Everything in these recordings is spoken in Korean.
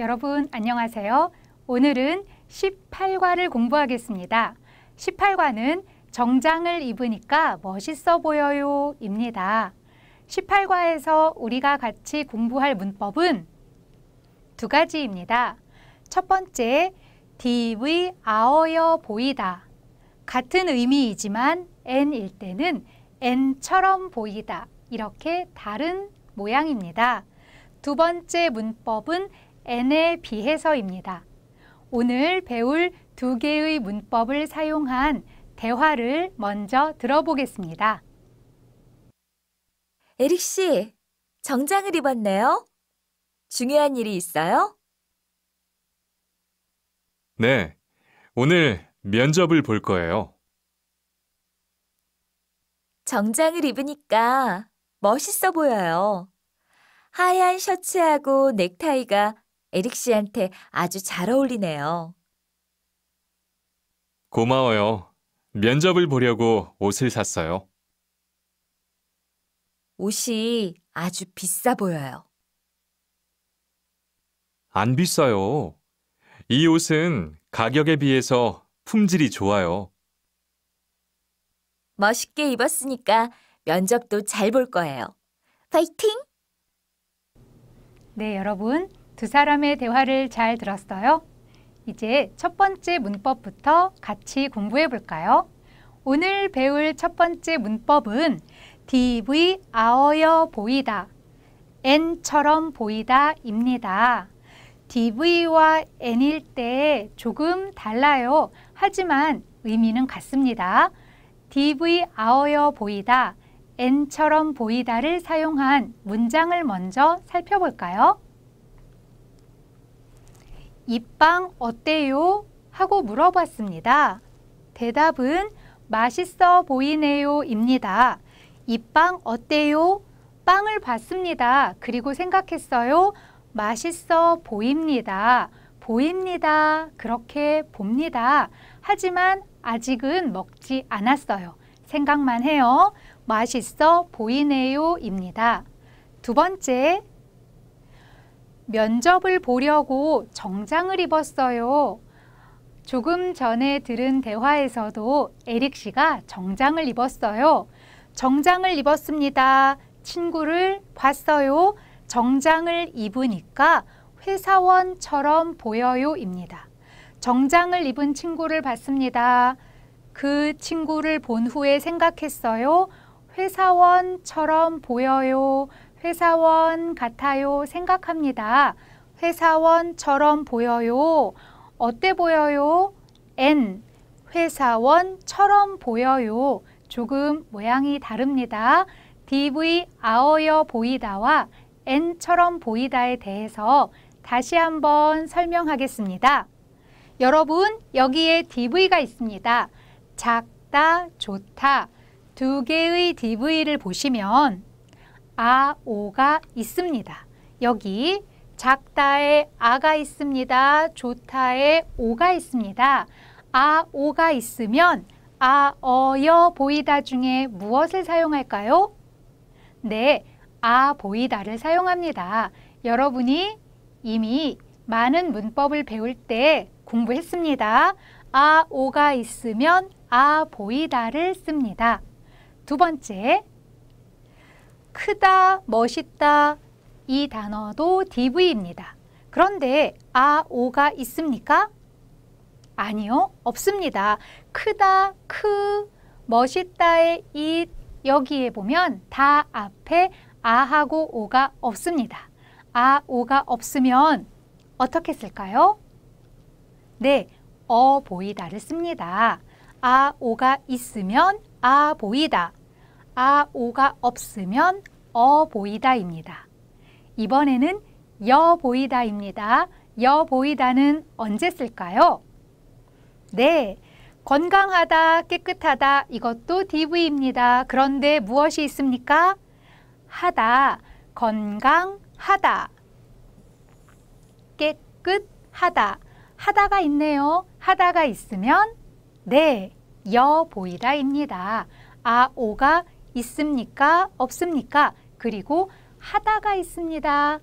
여러분 안녕하세요. 오늘은 18과를 공부하겠습니다. 18과는 정장을 입으니까 멋있어 보여요 입니다. 18과에서 우리가 같이 공부할 문법은 두 가지입니다. 첫 번째, DV 아어여 보이다. 같은 의미이지만 N일 때는 N처럼 보이다. 이렇게 다른 모양입니다. 두 번째 문법은 n에 비해서입니다. 오늘 배울 두 개의 문법을 사용한 대화를 먼저 들어보겠습니다. 에릭 씨, 정장을 입었네요. 중요한 일이 있어요? 네, 오늘 면접을 볼 거예요. 정장을 입으니까 멋있어 보여요. 하얀 셔츠하고 넥타이가 에릭 씨한테 아주 잘 어울리네요. 고마워요. 면접을 보려고 옷을 샀어요. 옷이 아주 비싸 보여요. 안 비싸요. 이 옷은 가격에 비해서 품질이 좋아요. 멋있게 입었으니까 면접도 잘 볼 거예요. 파이팅! 네, 여러분. 두 사람의 대화를 잘 들었어요? 이제 첫 번째 문법부터 같이 공부해 볼까요? 오늘 배울 첫 번째 문법은 DV 아어여 보이다, N처럼 보이다입니다. DV와 N일 때 조금 달라요. 하지만 의미는 같습니다. DV 아어여 보이다, N처럼 보이다를 사용한 문장을 먼저 살펴볼까요? 이빵 어때요? 하고 물어봤습니다. 대답은 맛있어 보이네요 입니다. 이 빵 어때요? 빵을 봤습니다. 그리고 생각했어요. 맛있어 보입니다. 보입니다. 그렇게 봅니다. 하지만 아직은 먹지 않았어요. 생각만 해요. 맛있어 보이네요 입니다. 두 번째, 면접을 보려고 정장을 입었어요. 조금 전에 들은 대화에서도 에릭 씨가 정장을 입었어요. 정장을 입었습니다. 친구를 봤어요. 정장을 입으니까 회사원처럼 보여요입니다. 정장을 입은 친구를 봤습니다. 그 친구를 본 후에 생각했어요. 회사원처럼 보여요. 회사원 같아요 생각합니다. 회사원처럼 보여요. 어때 보여요? N. 회사원처럼 보여요. 조금 모양이 다릅니다. DV 아어여 보이다와 N처럼 보이다에 대해서 다시 한번 설명하겠습니다. 여러분, 여기에 DV가 있습니다. 작다, 좋다 두 개의 DV를 보시면 아, 오가 있습니다. 여기 작다에 아가 있습니다. 좋다에 오가 있습니다. 아, 오가 있으면 아, 어, 여, 보이다 중에 무엇을 사용할까요? 네, 아, 보이다를 사용합니다. 여러분이 이미 많은 문법을 배울 때 공부했습니다. 아, 오가 있으면 아, 보이다를 씁니다. 두 번째, 크다, 멋있다 이 단어도 DV입니다. 그런데 아, 오가 있습니까? 아니요, 없습니다. 크다, 크, 멋있다의 이 여기에 보면 다 앞에 아하고 오가 없습니다. 아, 오가 없으면 어떻게 쓸까요? 네, 어 보이다를 씁니다. 아, 오가 있으면 아 보이다. 아, 오가 없으면 어 보이다입니다. 이번에는 여 보이다입니다. 여 보이다는 언제 쓸까요? 네, 건강하다, 깨끗하다 이것도 DV입니다. 그런데 무엇이 있습니까? 하다, 건강하다, 깨끗하다, 하다가 있네요. 하다가 있으면 네, 여 보이다입니다. 아, 오가 있습니까? 없습니까? 그리고 하다가 있습니다.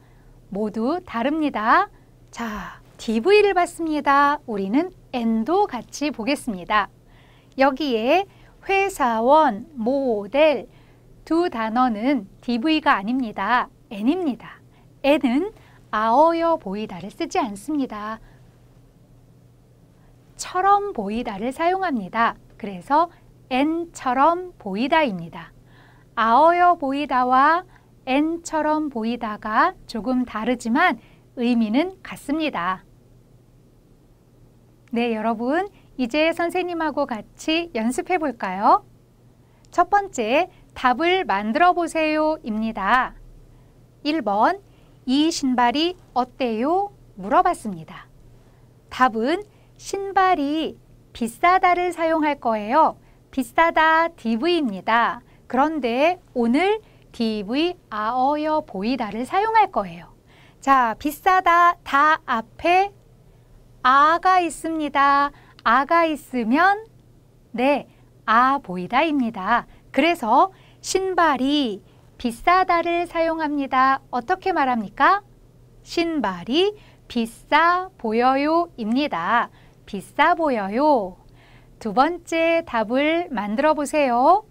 모두 다릅니다. 자, DV를 봤습니다. 우리는 n 도 같이 보겠습니다. 여기에 회사원, 모델 두 단어는 DV가 아닙니다. N입니다. N은 아어여 보이다를 쓰지 않습니다. 처럼 보이다를 사용합니다. 그래서 N처럼 보이다입니다. 아어여 보이다와 n처럼 보이다가 조금 다르지만 의미는 같습니다. 네, 여러분. 이제 선생님하고 같이 연습해 볼까요? 첫 번째, 답을 만들어 보세요 입니다. 1번, 이 신발이 어때요? 물어봤습니다. 답은 신발이 비싸다를 사용할 거예요. 비싸다 DV입니다. 그런데 오늘 DV 아어여 보이다를 사용할 거예요. 자, 비싸다 다 앞에 아가 있습니다. 아가 있으면 네, 아 보이다입니다. 그래서 신발이 비싸다를 사용합니다. 어떻게 말합니까? 신발이 비싸 보여요입니다. 비싸 보여요. 두 번째 답을 만들어 보세요.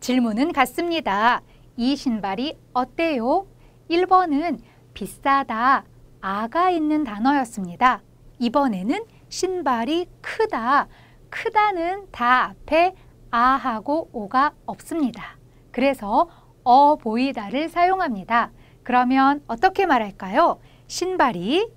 질문은 같습니다. 이 신발이 어때요? 1번은 비싸다, 아가 있는 단어였습니다. 2번에는 신발이 크다, 크다는 다 앞에 아하고 오가 없습니다. 그래서 어 보이다를 사용합니다. 그러면 어떻게 말할까요? 신발이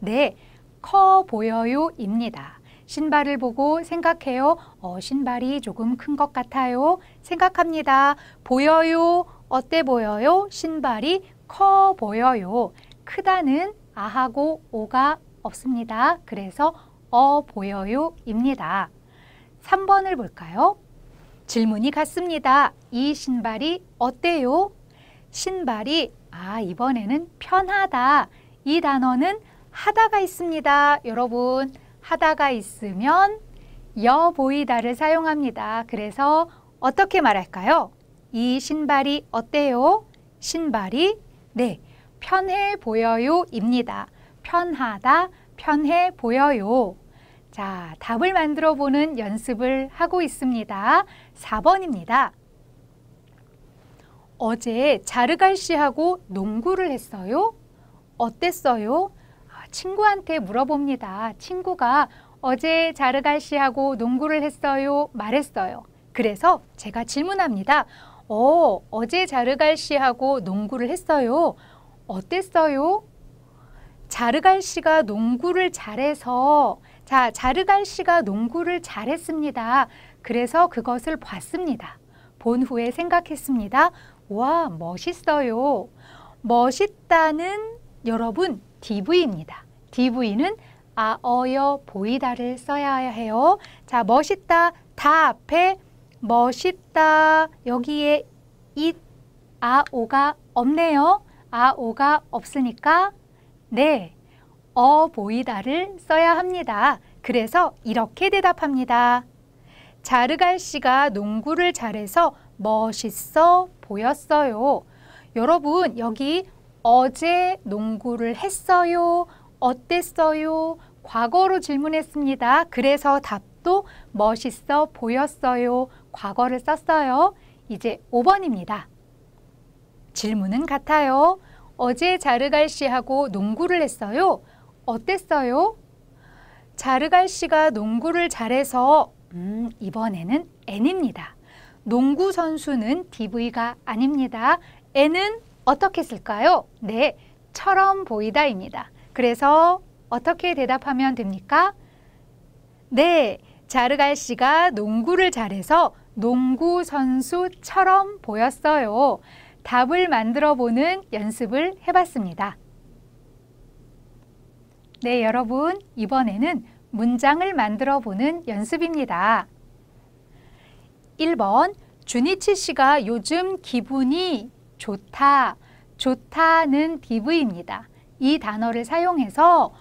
네, 커 보여요 입니다. 신발을 보고 생각해요. 어, 신발이 조금 큰 것 같아요. 생각합니다. 보여요. 어때 보여요? 신발이 커 보여요. 크다는 아하고 오가 없습니다. 그래서 어 보여요입니다. 3번을 볼까요? 질문이 같습니다. 이 신발이 어때요? 신발이 아 이번에는 편하다. 이 단어는 하다가 있습니다. 여러분 하다가 있으면 여 보이다를 사용합니다. 그래서 어떻게 말할까요? 이 신발이 어때요? 신발이 네, 편해 보여요 입니다. 편하다, 편해 보여요. 자, 답을 만들어 보는 연습을 하고 있습니다. 4번입니다. 어제 자르갈 씨하고 농구를 했어요? 어땠어요? 아, 친구한테 물어봅니다. 친구가 어제 자르갈 씨하고 농구를 했어요? 말했어요. 그래서 제가 질문합니다. 어, 어제 자르갈씨하고 농구를 했어요. 어땠어요? 자르갈씨가 농구를 잘해서 자, 자르갈씨가 농구를 잘했습니다. 그래서 그것을 봤습니다. 본 후에 생각했습니다. 와, 멋있어요. 멋있다는 여러분 DV입니다. DV는 아어여 보이다를 써야 해요. 자, 멋있다 다 앞에 멋있다. 여기에 잇, 아, 오가 없네요. 아, 오가 없으니까 네, 어 보이다를 써야 합니다. 그래서 이렇게 대답합니다. 자르갈 씨가 농구를 잘해서 멋있어 보였어요. 여러분, 여기 어제 농구를 했어요. 어땠어요? 과거로 질문했습니다. 그래서 답도 멋있어 보였어요. 과거를 썼어요. 이제 5번입니다. 질문은 같아요. 어제 자르갈 씨하고 농구를 했어요. 어땠어요? 자르갈 씨가 농구를 잘해서 음, 이번에는 N입니다. 농구 선수는 DV가 아닙니다. N은 어떻게 쓸까요? 네, 처럼 보이다입니다. 그래서 어떻게 대답하면 됩니까? 네, 자르갈 씨가 농구를 잘해서 농구 선수처럼 보였어요. 답을 만들어 보는 연습을 해봤습니다. 네, 여러분. 이번에는 문장을 만들어 보는 연습입니다. 1번. 주니치 씨가 요즘 기분이 좋다. 좋다는 DV입니다. 이 단어를 사용해서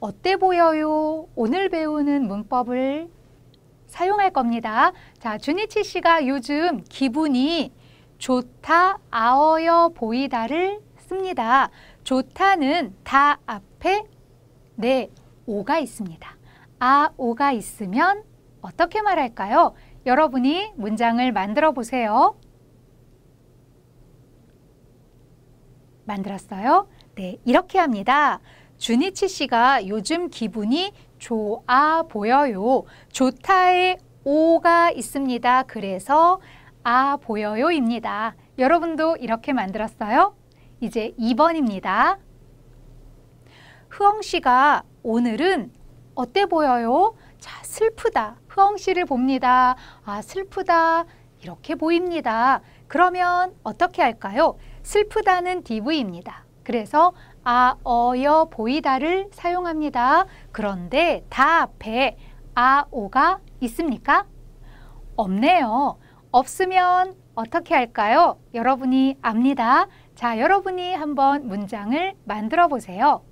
어때 보여요? 오늘 배우는 문법을 사용할 겁니다. 자, 주니치 씨가 요즘 기분이 좋다, 아어여 보이다를 씁니다. 좋다는 다 앞에 네, 오가 있습니다. 아, 오가 있으면 어떻게 말할까요? 여러분이 문장을 만들어 보세요. 만들었어요? 네, 이렇게 합니다. 주니치 씨가 요즘 기분이 좋아 보여요. 좋다에 오가 있습니다. 그래서 아 보여요입니다. 여러분도 이렇게 만들었어요? 이제 2번입니다. 흐엉 씨가 오늘은 어때 보여요? 자, 슬프다. 흐엉 씨를 봅니다. 아, 슬프다. 이렇게 보입니다. 그러면 어떻게 할까요? 슬프다는 DV입니다. 그래서 아, 어여, 보이다를 사용합니다. 그런데 다 앞에 아, 오가 있습니까? 없네요. 없으면 어떻게 할까요? 여러분이 압니다. 자, 여러분이 한번 문장을 만들어 보세요.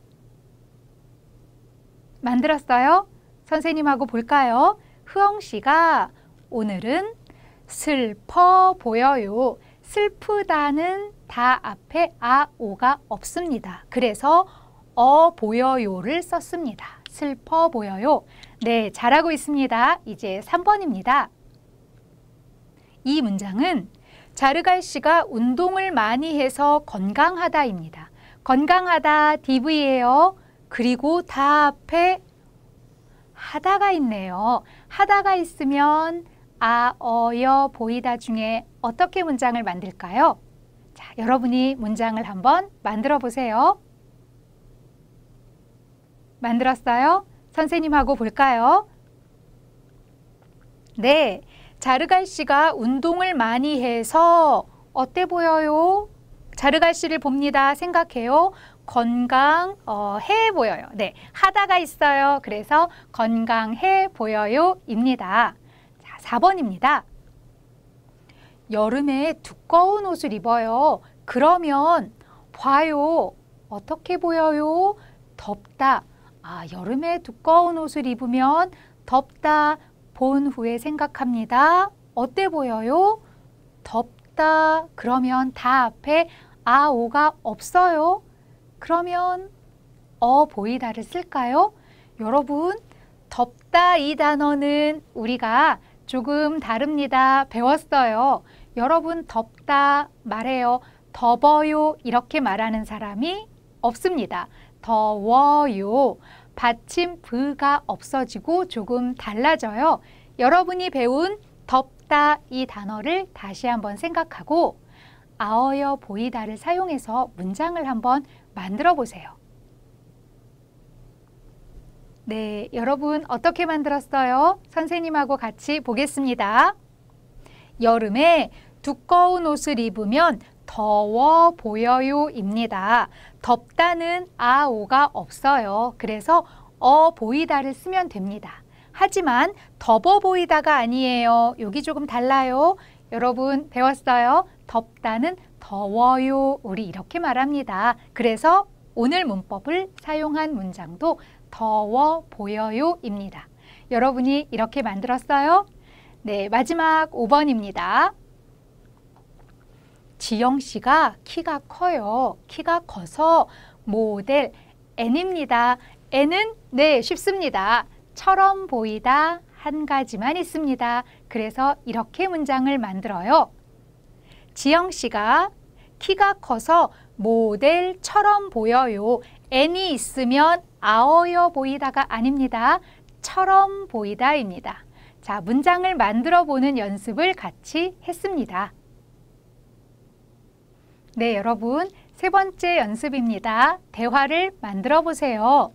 만들었어요? 선생님하고 볼까요? 흐엉 씨가 오늘은 슬퍼 보여요. 슬프다는 다 앞에 아, 오가 없습니다. 그래서 어 보여요를 썼습니다. 슬퍼 보여요. 네, 잘하고 있습니다. 이제 3번입니다. 이 문장은 자르갈 씨가 운동을 많이 해서 건강하다입니다. 건강하다 DV예요. 그리고 다 앞에 하다가 있네요. 하다가 있으면 아, 어, 여, 보이다 중에 어떻게 문장을 만들까요? 여러분이 문장을 한번 만들어 보세요. 만들었어요? 선생님하고 볼까요? 네, 자르갈 씨가 운동을 많이 해서 어때 보여요? 자르갈 씨를 봅니다. 생각해요. 건강, 어, 보여요. 네, 하다가 있어요. 그래서 건강해 보여요. 입니다. 자, 4번입니다. 여름에 두꺼운 옷을 입어요. 그러면 봐요. 어떻게 보여요? 덥다. 아, 여름에 두꺼운 옷을 입으면 덥다. 본 후에 생각합니다. 어때 보여요? 덥다. 그러면 다 앞에 아오가 없어요. 그러면 어 보이다를 쓸까요? 여러분, 덥다 이 단어는 우리가 조금 다릅니다. 배웠어요. 여러분 덥다 말해요. 더워요. 이렇게 말하는 사람이 없습니다. 더워요. 받침 브가 없어지고 조금 달라져요. 여러분이 배운 덥다 이 단어를 다시 한번 생각하고 아어여 보이다를 사용해서 문장을 한번 만들어 보세요. 네, 여러분 어떻게 만들었어요? 선생님하고 같이 보겠습니다. 여름에 두꺼운 옷을 입으면 더워 보여요입니다. 덥다는 아오가 없어요. 그래서 어 보이다를 쓰면 됩니다. 하지만 더워 보이다가 아니에요. 여기 조금 달라요. 여러분 배웠어요? 덥다는 더워요. 우리 이렇게 말합니다. 그래서 오늘 문법을 사용한 문장도 더워 보여요입니다. 여러분이 이렇게 만들었어요? 네, 마지막 5번입니다. 지영 씨가 키가 커요. 키가 커서 모델 N입니다. N은 네, 쉽습니다. 처럼 보이다 한 가지만 있습니다. 그래서 이렇게 문장을 만들어요. 지영 씨가 키가 커서 모델처럼 보여요. N이 있으면 아어여 보이다가 아닙니다. 처럼 보이다입니다. 자, 문장을 만들어 보는 연습을 같이 했습니다. 네, 여러분. 세 번째 연습입니다. 대화를 만들어 보세요.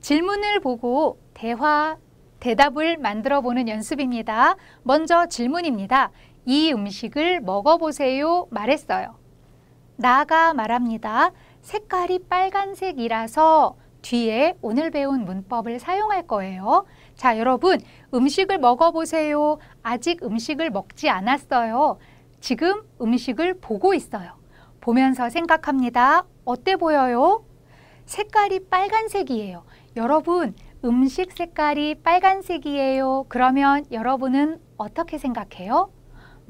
질문을 보고 대화, 대답을 만들어 보는 연습입니다. 먼저 질문입니다. 이 음식을 먹어보세요. 말했어요. 나가 말합니다. 색깔이 빨간색이라서 뒤에 오늘 배운 문법을 사용할 거예요. 자, 여러분 음식을 먹어보세요. 아직 음식을 먹지 않았어요. 지금 음식을 보고 있어요. 보면서 생각합니다. 어때 보여요? 색깔이 빨간색이에요. 여러분 음식 색깔이 빨간색이에요. 그러면 여러분은 어떻게 생각해요?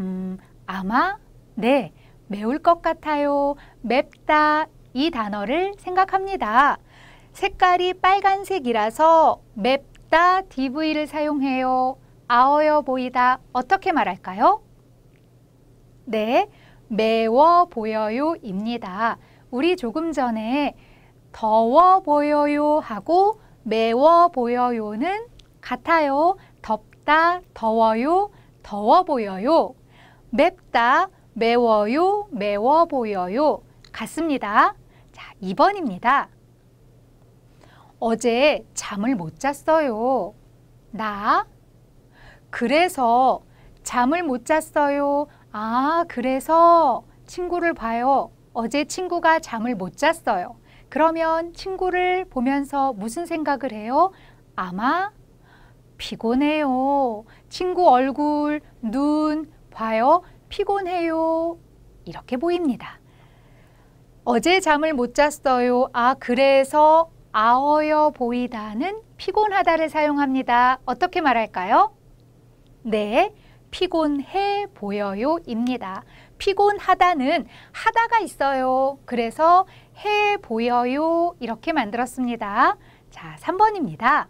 음, 아마, 네, 매울 것 같아요. 맵다. 이 단어를 생각합니다. 색깔이 빨간색이라서 맵다 DV를 사용해요. 아어여 보이다 어떻게 말할까요? 네, 매워 보여요 입니다. 우리 조금 전에 더워 보여요 하고 매워 보여요는 같아요. 덥다, 더워요, 더워 보여요. 맵다, 매워요, 매워 보여요. 같습니다. 자, 2번입니다. 어제 잠을 못 잤어요. 나? 그래서 잠을 못 잤어요. 아, 그래서 친구를 봐요. 어제 친구가 잠을 못 잤어요. 그러면 친구를 보면서 무슨 생각을 해요? 아마 피곤해요. 친구 얼굴, 눈, 봐요. 피곤해요. 이렇게 보입니다. 어제 잠을 못 잤어요. 아, 그래서 아어여 보이다는 피곤하다를 사용합니다. 어떻게 말할까요? 네, 피곤해 보여요입니다. 피곤하다는 하다가 있어요. 그래서 해 보여요 이렇게 만들었습니다. 자, 3번입니다.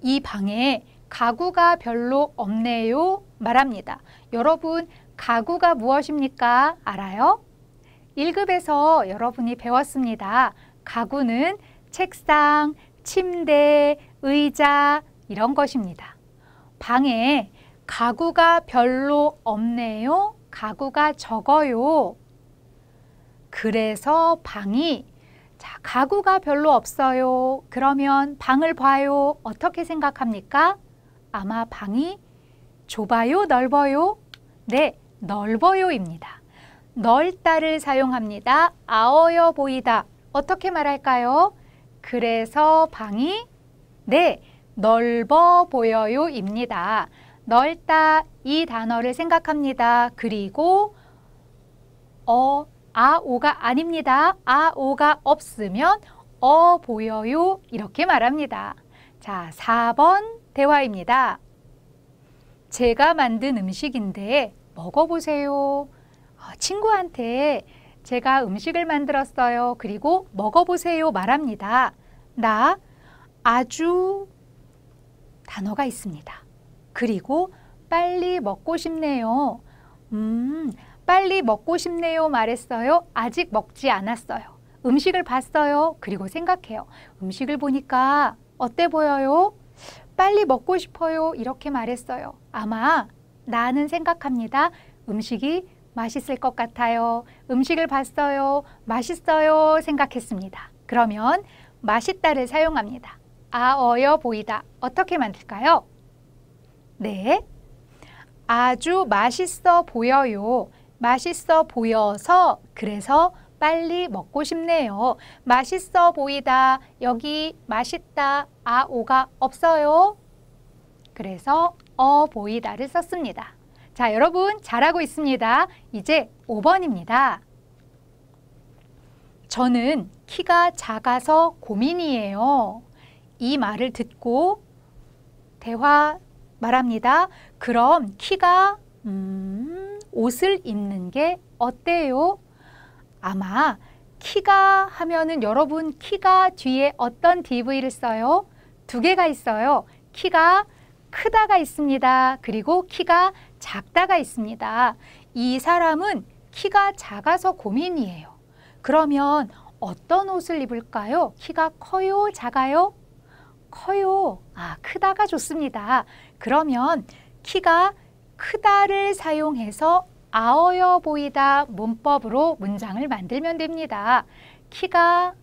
이 방에 가구가 별로 없네요 말합니다. 여러분, 가구가 무엇입니까? 알아요? 1급에서 여러분이 배웠습니다. 가구는 책상, 침대, 의자 이런 것입니다. 방에 가구가 별로 없네요. 가구가 적어요. 그래서 방이 자, 가구가 별로 없어요. 그러면 방을 봐요. 어떻게 생각합니까? 아마 방이 좁아요, 넓어요? 네, 넓어요입니다. 넓다를 사용합니다. 아어여 보이다. 어떻게 말할까요? 그래서 방이 네, 넓어 보여요 입니다. 넓다 이 단어를 생각합니다. 그리고 어, 아, 오가 아닙니다. 아, 오가 없으면 어 보여요 이렇게 말합니다. 자, 4번 대화입니다. 제가 만든 음식인데 먹어보세요. 아, 친구한테 제가 음식을 만들었어요. 그리고 먹어보세요. 말합니다. 나 아주 단어가 있습니다. 그리고 빨리 먹고 싶네요. 음, 빨리 먹고 싶네요. 말했어요. 아직 먹지 않았어요. 음식을 봤어요. 그리고 생각해요. 음식을 보니까 어때 보여요? 빨리 먹고 싶어요. 이렇게 말했어요. 아마 나는 생각합니다. 음식이 맛있을 것 같아요. 음식을 봤어요. 맛있어요. 생각했습니다. 그러면 맛있다를 사용합니다. 아어여 보이다. 어떻게 만들까요? 네. 아주 맛있어 보여요. 맛있어 보여서 그래서 빨리 먹고 싶네요. 맛있어 보이다. 여기 맛있다. 아오가 없어요. 그래서 어 보이다를 썼습니다. 자, 여러분 잘하고 있습니다. 이제 5번입니다. 저는 키가 작아서 고민이에요. 이 말을 듣고 대화 말합니다. 그럼 키가 음, 옷을 입는 게 어때요? 아마 키가 하면은 여러분 키가 뒤에 어떤 DV를 써요? 두 개가 있어요. 키가 크다가 있습니다. 그리고 키가 작다가 있습니다. 이 사람은 키가 작아서 고민이에요. 그러면 어떤 옷을 입을까요? 키가 커요? 작아요? 커요. 아, 크다가 좋습니다. 그러면 키가 크다를 사용해서 아어여 보이다 문법으로 문장을 만들면 됩니다. 키가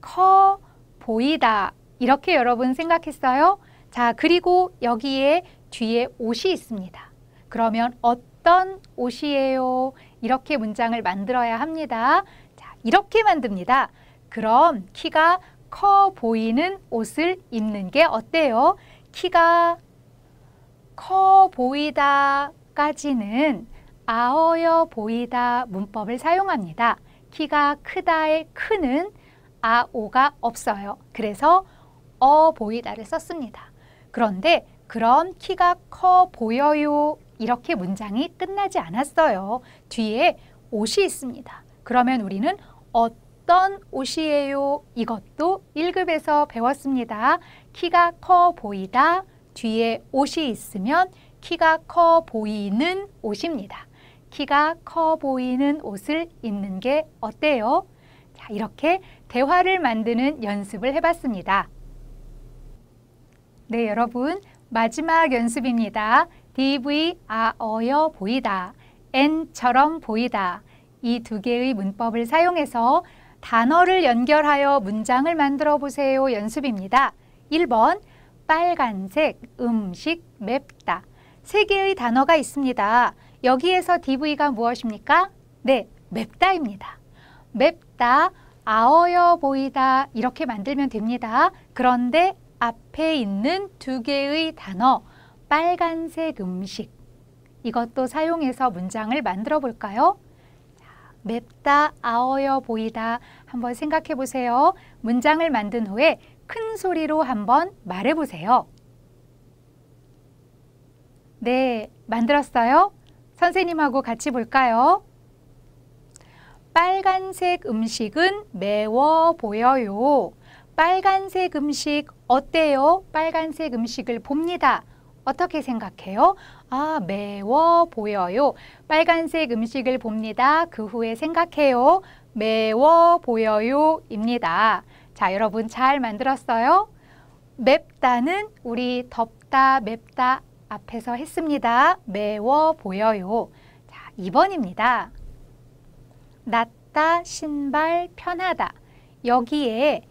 커 보이다. 이렇게 여러분 생각했어요? 자, 그리고 여기에 뒤에 옷이 있습니다. 그러면 어떤 옷이에요? 이렇게 문장을 만들어야 합니다. 자, 이렇게 만듭니다. 그럼 키가 커 보이는 옷을 입는 게 어때요? 키가 커 보이다까지는 아어여 보이다 문법을 사용합니다. 키가 크다의 크는 아오가 없어요. 그래서 어 보이다를 썼습니다. 그런데 그럼 키가 커 보여요 이렇게 문장이 끝나지 않았어요. 뒤에 옷이 있습니다. 그러면 우리는 어떤 옷이에요? 이것도 1급에서 배웠습니다. 키가 커 보이다. 뒤에 옷이 있으면 키가 커 보이는 옷입니다. 키가 커 보이는 옷을 입는 게 어때요? 자, 이렇게 대화를 만드는 연습을 해봤습니다. 네, 여러분 마지막 연습입니다. DV 아어여 보이다, N처럼 보이다 이 두 개의 문법을 사용해서 단어를 연결하여 문장을 만들어 보세요 연습입니다. 1번 빨간색, 음식, 맵다 세 개의 단어가 있습니다. 여기에서 DV가 무엇입니까? 네, 맵다입니다. 맵다, 아어여 보이다 이렇게 만들면 됩니다. 그런데 앞에 있는 두 개의 단어 빨간색 음식 이것도 사용해서 문장을 만들어 볼까요? 맵다, 아어여 보이다 한번 생각해 보세요. 문장을 만든 후에 큰 소리로 한번 말해 보세요. 네, 만들었어요? 선생님하고 같이 볼까요? 빨간색 음식은 매워 보여요. 빨간색 음식 어때요? 빨간색 음식을 봅니다. 어떻게 생각해요? 아, 매워 보여요. 빨간색 음식을 봅니다. 그 후에 생각해요. 매워 보여요. 입니다. 자, 여러분 잘 만들었어요? 맵다는 우리 덥다, 맵다 앞에서 했습니다. 매워 보여요. 자, 2번입니다. 낫다, 신발, 편하다. 여기에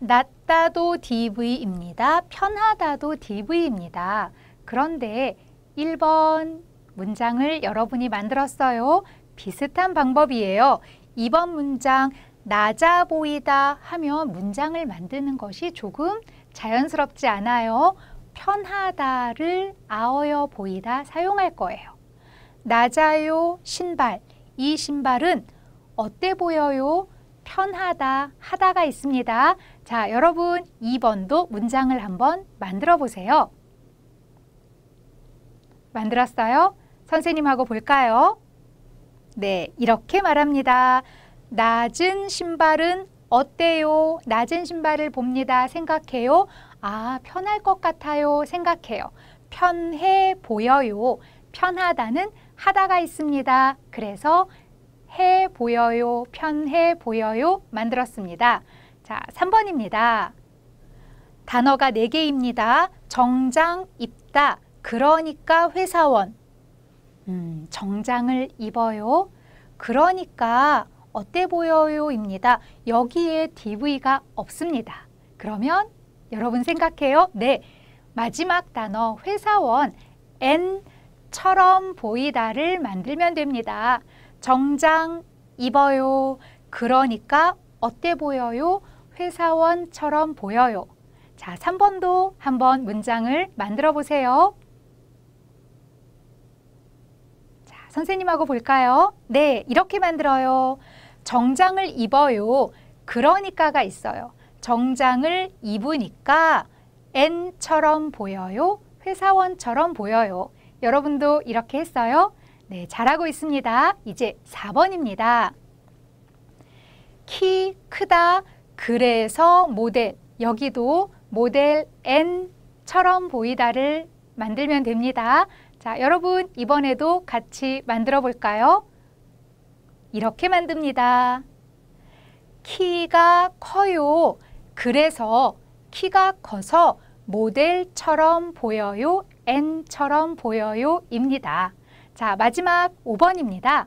낫다도 DV입니다. 편하다도 DV입니다. 그런데 1번 문장을 여러분이 만들었어요. 비슷한 방법이에요. 2번 문장 낮아 보이다 하면 문장을 만드는 것이 조금 자연스럽지 않아요. 편하다를 아어여 보이다 사용할 거예요. 낮아요 신발. 이 신발은 어때 보여요? 편하다 하다가 있습니다. 자, 여러분 2번도 문장을 한번 만들어 보세요. 만들었어요? 선생님하고 볼까요? 네, 이렇게 말합니다. 낮은 신발은 어때요? 낮은 신발을 봅니다. 생각해요. 아, 편할 것 같아요. 생각해요. 편해 보여요. 편하다는 하다가 있습니다. 그래서 해 보여요. 편해 보여요. 만들었습니다. 자, 3번입니다. 단어가 4개입니다. 정장 입다. 그러니까 회사원. 음, 정장을 입어요. 그러니까 어때 보여요입니다. 여기에 DV가 없습니다. 그러면 여러분 생각해요. 네. 마지막 단어 회사원 N처럼 보이다를 만들면 됩니다. 정장 입어요. 그러니까 어때 보여요? 회사원처럼 보여요. 자, 3번도 한번 문장을 만들어 보세요. 선생님하고 볼까요? 네, 이렇게 만들어요. 정장을 입어요. 그러니까가 있어요. 정장을 입으니까 N처럼 보여요. 회사원처럼 보여요. 여러분도 이렇게 했어요? 네, 잘하고 있습니다. 이제 4번입니다. 키 크다. 그래서 모델. 여기도 모델 N처럼 보이다를 만들면 됩니다. 자, 여러분 이번에도 같이 만들어 볼까요? 이렇게 만듭니다. 키가 커요. 그래서 키가 커서 모델처럼 보여요. N처럼 보여요. 입니다. 자, 마지막 5번입니다.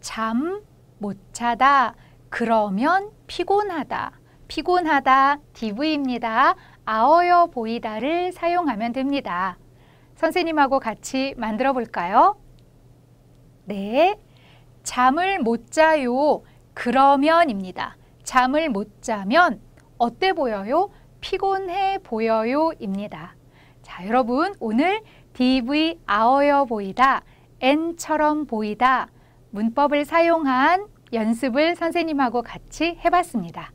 잠 못 자다. 그러면 피곤하다. 피곤하다 DV입니다. 아어여 보이다를 사용하면 됩니다. 선생님하고 같이 만들어 볼까요? 네. 잠을 못 자요. 그러면입니다. 잠을 못 자면 어때 보여요? 피곤해 보여요입니다. 자, 여러분 오늘 DV 아어여 보이다, N처럼 보이다 문법을 사용한 연습을 선생님하고 같이 해봤습니다.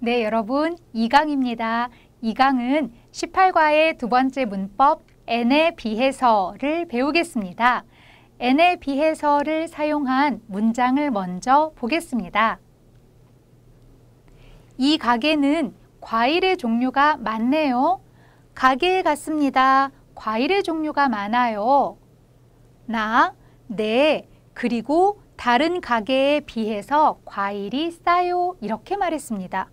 네, 여러분. 2강입니다2강은 18과의 두 번째 문법 n에 비해서를 배우겠습니다. n에 비해서를 사용한 문장을 먼저 보겠습니다. 이 가게는 과일의 종류가 많네요. 가게에 갔습니다. 과일의 종류가 많아요. 나, 네, 그리고 다른 가게에 비해서 과일이 싸요. 이렇게 말했습니다.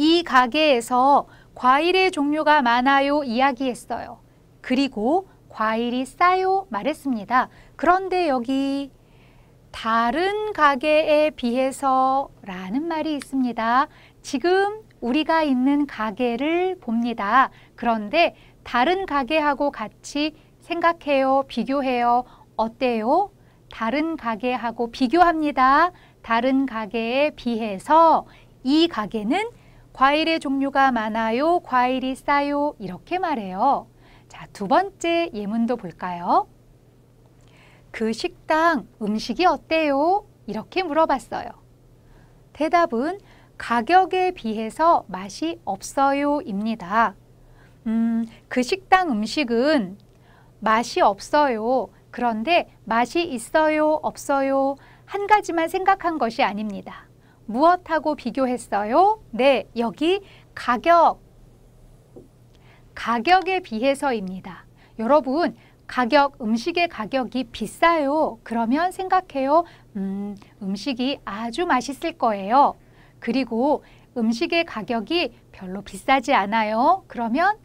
이 가게에서 과일의 종류가 많아요 이야기했어요. 그리고 과일이 싸요 말했습니다. 그런데 여기 다른 가게에 비해서 라는 말이 있습니다. 지금 우리가 있는 가게를 봅니다. 그런데 다른 가게하고 같이 생각해요, 비교해요. 어때요? 다른 가게하고 비교합니다. 다른 가게에 비해서 이 가게는 과일의 종류가 많아요. 과일이 싸요. 이렇게 말해요. 자, 두 번째 예문도 볼까요? 그 식당 음식이 어때요? 이렇게 물어봤어요. 대답은 가격에 비해서 맛이 없어요입니다. 음, 그 식당 음식은 맛이 없어요. 그런데 맛이 있어요, 없어요 한 가지만 생각한 것이 아닙니다. 무엇하고 비교했어요? 네, 여기 가격. 가격에 비해서입니다. 여러분, 가격, 음식의 가격이 비싸요. 그러면 생각해요. 음, 음식이 아주 맛있을 거예요. 그리고 음식의 가격이 별로 비싸지 않아요. 그러면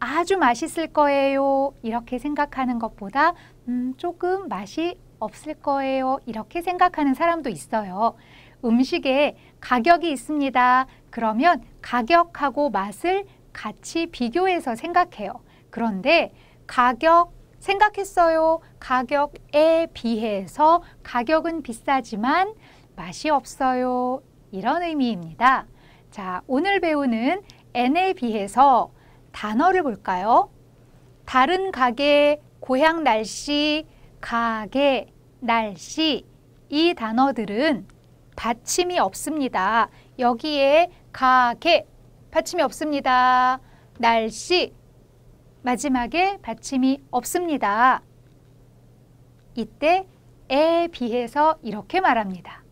아주 맛있을 거예요. 이렇게 생각하는 것보다 음, 조금 맛이 없을 거예요. 이렇게 생각하는 사람도 있어요. 음식에 가격이 있습니다. 그러면 가격하고 맛을 같이 비교해서 생각해요. 그런데 가격 생각했어요. 가격에 비해서 가격은 비싸지만 맛이 없어요. 이런 의미입니다. 자, 오늘 배우는 N에 비해서 단어를 볼까요? 다른 가게, 고향 날씨, 가게, 날씨 이 단어들은 받침이 없습니다. 여기에 가게 받침이 없습니다. 날씨 마지막에 받침이 없습니다. 이때 에 비해서 이렇게 말합니다.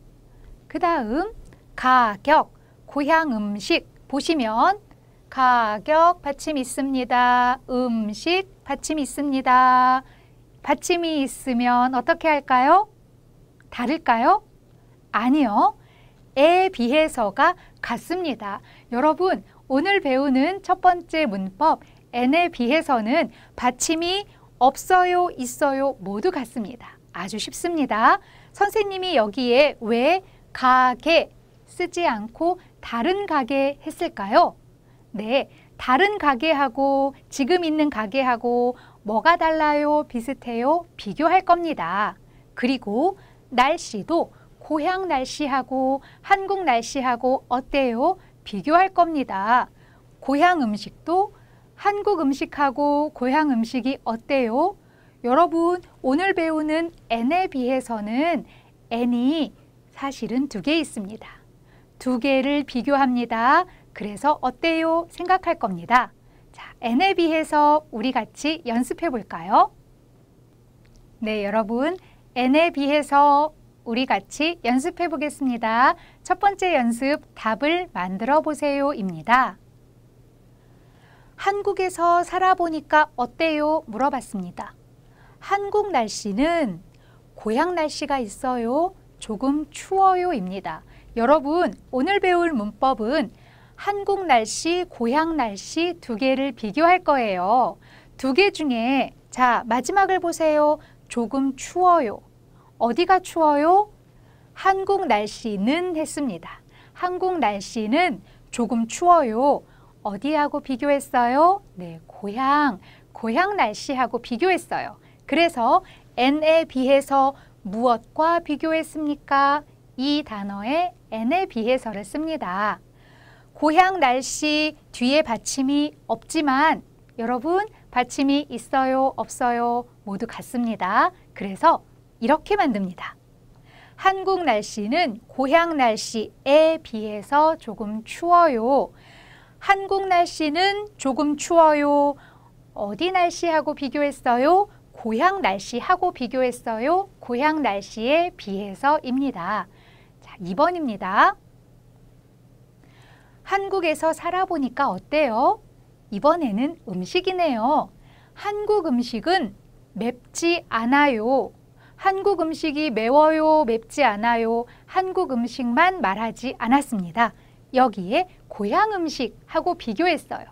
그 다음 가격, 고향 음식 보시면 가격 받침 있습니다. 음식 받침 있습니다. 받침이 있으면 어떻게 할까요? 다를까요? 아니요. 에 비해서가 같습니다. 여러분, 오늘 배우는 첫 번째 문법 n에 비해서는 받침이 없어요, 있어요 모두 같습니다. 아주 쉽습니다. 선생님이 여기에 왜 가게 쓰지 않고 다른 가게 했을까요? 네, 다른 가게하고 지금 있는 가게하고 뭐가 달라요, 비슷해요, 비교할 겁니다. 그리고 날씨도 고향 날씨하고 한국 날씨하고 어때요? 비교할 겁니다. 고향 음식도 한국 음식하고 고향 음식이 어때요? 여러분, 오늘 배우는 n에 비해서는 n이 사실은 두 개 있습니다. 두 개를 비교합니다. 그래서 어때요? 생각할 겁니다. 자, n에 비해서 우리 같이 연습해 볼까요? 네, 여러분. n에 비해서 우리 같이 연습해 보겠습니다. 첫 번째 연습, 답을 만들어 보세요입니다. 한국에서 살아보니까 어때요? 물어봤습니다. 한국 날씨는 고향 날씨가 있어요. 조금 추워요입니다. 여러분, 오늘 배울 문법은 한국 날씨, 고향 날씨 두 개를 비교할 거예요. 두 개 중에 자, 마지막을 보세요. 조금 추워요. 어디가 추워요? 한국 날씨는 했습니다. 한국 날씨는 조금 추워요. 어디하고 비교했어요? 네, 고향, 고향 날씨하고 비교했어요. 그래서 n에 비해서 무엇과 비교했습니까? 이 단어에 n에 비해서를 씁니다. 고향 날씨 뒤에 받침이 없지만 여러분 받침이 있어요, 없어요 모두 같습니다. 그래서 이렇게 만듭니다. 한국 날씨는 고향 날씨에 비해서 조금 추워요. 한국 날씨는 조금 추워요. 어디 날씨하고 비교했어요? 고향 날씨하고 비교했어요. 고향 날씨에 비해서입니다. 자, 2번입니다. 한국에서 살아보니까 어때요? 이번에는 음식이네요. 한국 음식은 맵지 않아요. 한국 음식이 매워요, 맵지 않아요, 한국 음식만 말하지 않았습니다. 여기에 고향 음식하고 비교했어요.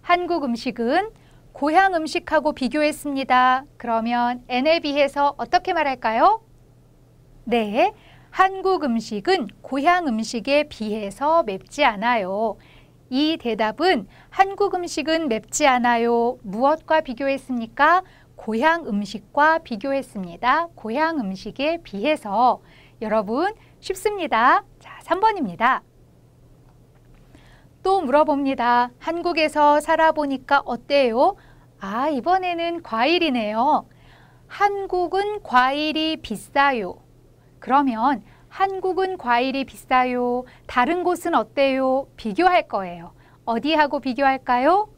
한국 음식은 고향 음식하고 비교했습니다. 그러면 n에 비해서 어떻게 말할까요? 네, 한국 음식은 고향 음식에 비해서 맵지 않아요. 이 대답은 한국 음식은 맵지 않아요. 무엇과 비교했습니까? 고향 음식과 비교했습니다. 고향 음식에 비해서 여러분 쉽습니다. 자, 3번입니다. 또 물어봅니다. 한국에서 살아보니까 어때요? 아, 이번에는 과일이네요. 한국은 과일이 비싸요. 그러면 한국은 과일이 비싸요. 다른 곳은 어때요? 비교할 거예요. 어디하고 비교할까요?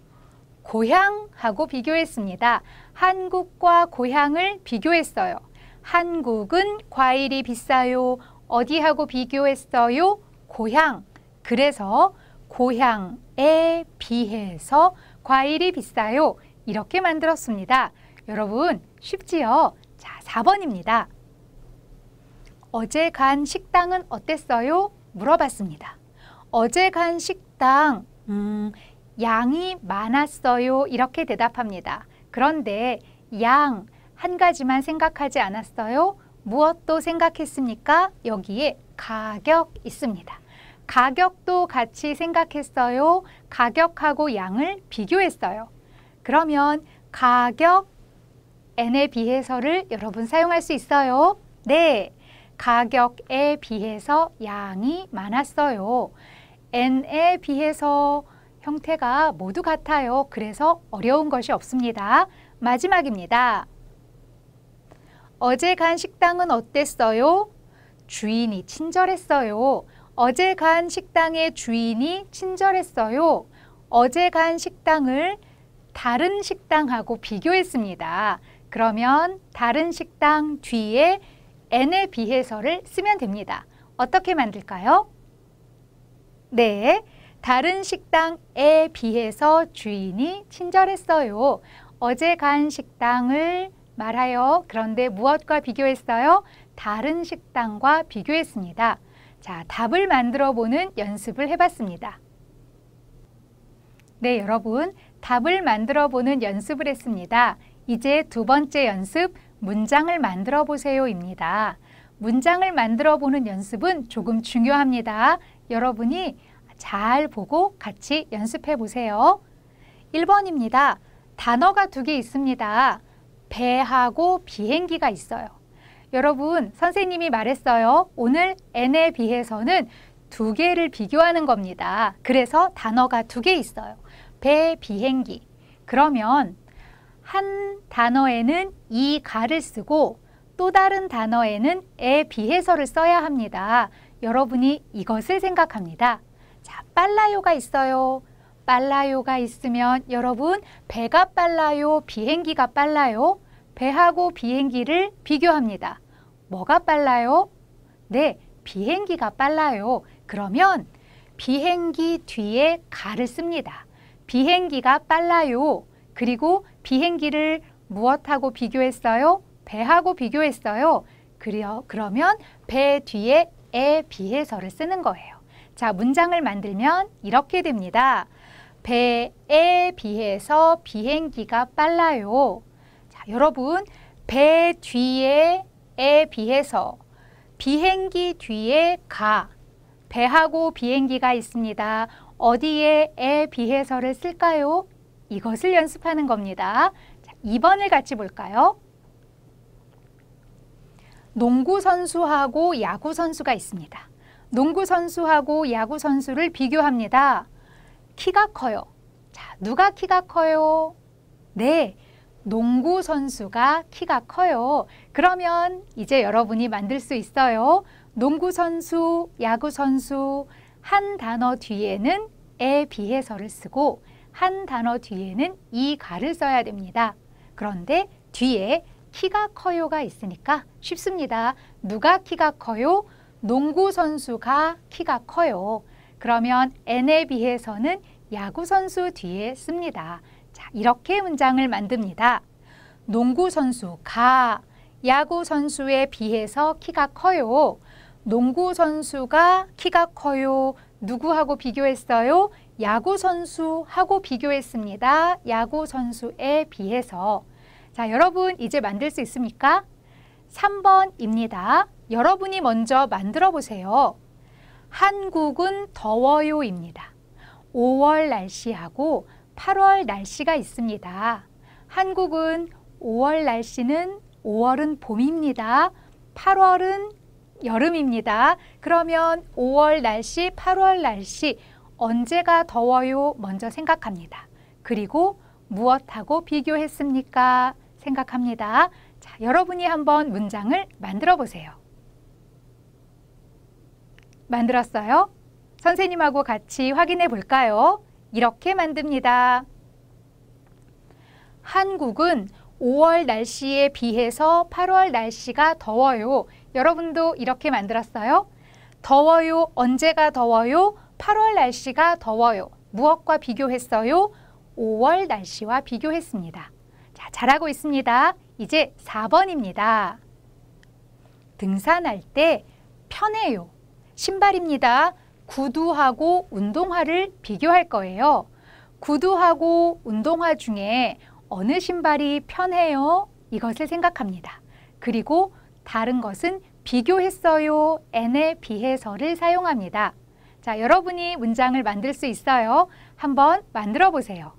고향하고 비교했습니다. 한국과 고향을 비교했어요. 한국은 과일이 비싸요. 어디하고 비교했어요? 고향. 그래서 고향에 비해서 과일이 비싸요. 이렇게 만들었습니다. 여러분 쉽지요? 자, 4번입니다. 어제 간 식당은 어땠어요? 물어봤습니다. 어제 간 식당, 음, 양이 많았어요. 이렇게 대답합니다. 그런데 양, 한 가지만 생각하지 않았어요? 무엇도 생각했습니까? 여기에 가격 있습니다. 가격도 같이 생각했어요. 가격하고 양을 비교했어요. 그러면 가격 n에 비해서를 여러분 사용할 수 있어요. 네, 가격에 비해서 양이 많았어요. n에 비해서 형태가 모두 같아요. 그래서 어려운 것이 없습니다. 마지막입니다. 어제 간 식당은 어땠어요? 주인이 친절했어요. 어제 간 식당의 주인이 친절했어요. 어제 간 식당을 다른 식당하고 비교했습니다. 그러면 다른 식당 뒤에 n의 비해서를 쓰면 됩니다. 어떻게 만들까요? 네, 다른 식당에 비해서 주인이 친절했어요. 어제 간 식당을 말하여 그런데 무엇과 비교했어요? 다른 식당과 비교했습니다. 자, 답을 만들어 보는 연습을 해봤습니다. 네, 여러분. 답을 만들어 보는 연습을 했습니다. 이제 두 번째 연습, 문장을 만들어 보세요입니다. 문장을 만들어 보는 연습은 조금 중요합니다. 여러분이 잘 보고 같이 연습해 보세요. 1번입니다. 단어가 두 개 있습니다. 배하고 비행기가 있어요. 여러분, 선생님이 말했어요. 오늘 n에 비해서는 두 개를 비교하는 겁니다. 그래서 단어가 두 개 있어요. 배, 비행기. 그러면 한 단어에는 이 가를 쓰고 또 다른 단어에는 에 비해서를 써야 합니다. 여러분이 이것을 생각합니다. 빨라요가 있어요. 빨라요가 있으면 여러분 배가 빨라요, 비행기가 빨라요? 배하고 비행기를 비교합니다. 뭐가 빨라요? 네, 비행기가 빨라요. 그러면 비행기 뒤에 가를 씁니다. 비행기가 빨라요. 그리고 비행기를 무엇하고 비교했어요? 배하고 비교했어요. 그려, 그러면 배 뒤에 에 비해서를 쓰는 거예요. 자, 문장을 만들면 이렇게 됩니다. 배에 비해서 비행기가 빨라요. 자, 여러분, 배 뒤에 에 비해서 비행기 뒤에 가. 배하고 비행기가 있습니다. 어디에 에 비해서를 쓸까요? 이것을 연습하는 겁니다. 자, 2번을 같이 볼까요? 농구 선수하고 야구 선수가 있습니다. 농구 선수하고 야구 선수를 비교합니다. 키가 커요. 자, 누가 키가 커요? 네, 농구 선수가 키가 커요. 그러면 이제 여러분이 만들 수 있어요. 농구 선수, 야구 선수 한 단어 뒤에는 에 비해서를 쓰고 한 단어 뒤에는 이가를 써야 됩니다. 그런데 뒤에 키가 커요가 있으니까 쉽습니다. 누가 키가 커요? 농구 선수가 키가 커요. 그러면 n에 비해서는 야구 선수 뒤에 씁니다. 자, 이렇게 문장을 만듭니다. 농구 선수가 야구 선수에 비해서 키가 커요. 농구 선수가 키가 커요. 누구하고 비교했어요? 야구 선수하고 비교했습니다. 야구 선수에 비해서. 자, 여러분 이제 만들 수 있습니까? 3번입니다. 여러분이 먼저 만들어 보세요. 한국은 더워요입니다. 5월 날씨하고 8월 날씨가 있습니다. 한국은 5월 날씨는 5월은 봄입니다. 8월은 여름입니다. 그러면 5월 날씨, 8월 날씨 언제가 더워요? 먼저 생각합니다. 그리고 무엇하고 비교했습니까? 생각합니다. 자, 여러분이 한번 문장을 만들어 보세요. 만들었어요? 선생님하고 같이 확인해 볼까요? 이렇게 만듭니다. 한국은 5월 날씨에 비해서 8월 날씨가 더워요. 여러분도 이렇게 만들었어요? 더워요. 언제가 더워요? 8월 날씨가 더워요. 무엇과 비교했어요? 5월 날씨와 비교했습니다. 자, 잘하고 있습니다. 이제 4번입니다. 등산할 때 편해요. 신발입니다. 구두하고 운동화를 비교할 거예요. 구두하고 운동화 중에 어느 신발이 편해요? 이것을 생각합니다. 그리고 다른 것은 비교했어요. n의 비해서를 사용합니다. 자, 여러분이 문장을 만들 수 있어요. 한번 만들어 보세요.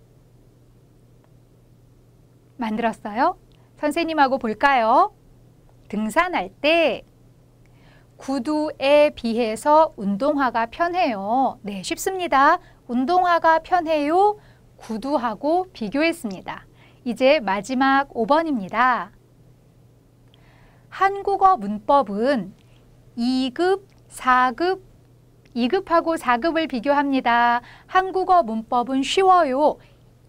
만들었어요? 선생님하고 볼까요? 등산할 때 구두에 비해서 운동화가 편해요. 네, 쉽습니다. 운동화가 편해요. 구두하고 비교했습니다. 이제 마지막 5번입니다. 한국어 문법은 2급, 4급, 2급하고 4급을 비교합니다. 한국어 문법은 쉬워요.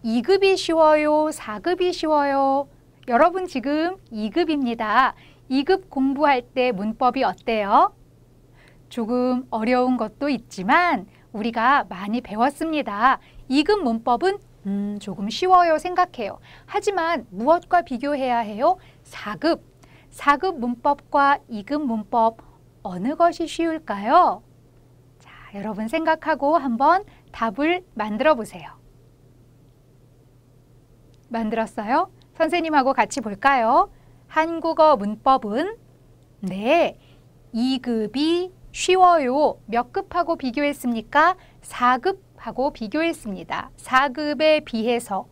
2급이 쉬워요. 4급이 쉬워요. 여러분 지금 2급입니다. 2급 공부할 때 문법이 어때요? 조금 어려운 것도 있지만 우리가 많이 배웠습니다. 2급 문법은 음, 조금 쉬워요 생각해요. 하지만 무엇과 비교해야 해요? 4급. 4급 문법과 2급 문법 어느 것이 쉬울까요? 자, 여러분 생각하고 한번 답을 만들어 보세요. 만들었어요? 선생님하고 같이 볼까요? 한국어 문법은 네, 2급이 쉬워요. 몇 급하고 비교했습니까? 4급하고 비교했습니다. 4급에 비해서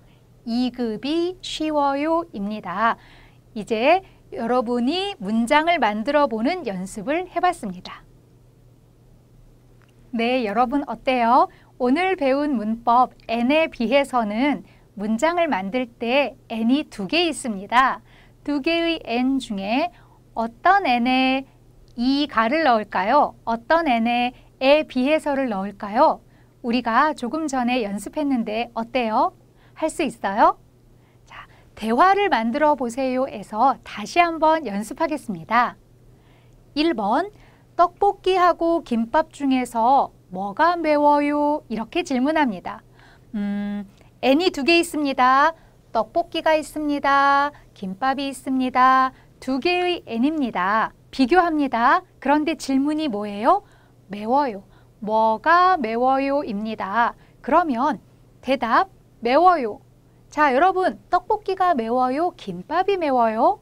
2급이 쉬워요입니다. 이제 여러분이 문장을 만들어 보는 연습을 해봤습니다. 네, 여러분 어때요? 오늘 배운 문법 n에 비해서는 문장을 만들 때 n이 두 개 있습니다. 두 개의 n 중에 어떤 n에 이 가를 넣을까요? 어떤 n에 에 비해서를 넣을까요? 우리가 조금 전에 연습했는데 어때요? 할 수 있어요? 자, 대화를 만들어 보세요에서 다시 한번 연습하겠습니다. 1번 떡볶이하고 김밥 중에서 뭐가 매워요? 이렇게 질문합니다. 음, n이 두 개 있습니다. 떡볶이가 있습니다. 김밥이 있습니다. 두 개의 n입니다. 비교합니다. 그런데 질문이 뭐예요? 매워요. 뭐가 매워요입니다. 그러면 대답 매워요. 자, 여러분 떡볶이가 매워요? 김밥이 매워요?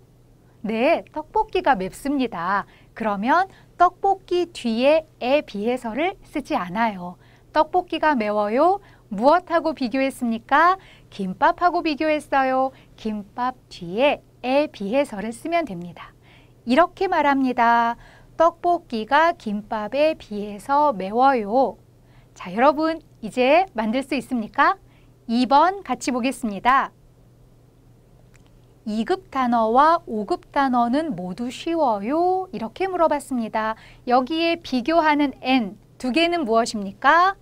네, 떡볶이가 맵습니다. 그러면 떡볶이 뒤에 에 비해서를 쓰지 않아요. 떡볶이가 매워요? 무엇하고 비교했습니까? 김밥하고 비교했어요. 김밥 뒤에 에 비해서를 쓰면 됩니다. 이렇게 말합니다. 떡볶이가 김밥에 비해서 매워요. 자, 여러분 이제 만들 수 있습니까? 2번 같이 보겠습니다. 2급 단어와 5급 단어는 모두 쉬워요? 이렇게 물어봤습니다. 여기에 비교하는 n 두 개는 무엇입니까?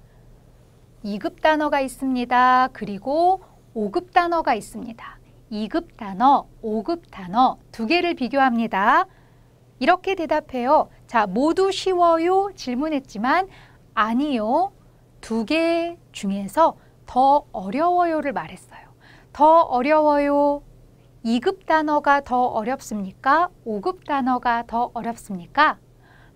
2급 단어가 있습니다. 그리고 5급 단어가 있습니다. 2급 단어, 5급 단어 두 개를 비교합니다. 이렇게 대답해요. 자, 모두 쉬워요? 질문했지만 아니요. 두 개 중에서 더 어려워요를 말했어요. 더 어려워요. 2급 단어가 더 어렵습니까? 5급 단어가 더 어렵습니까?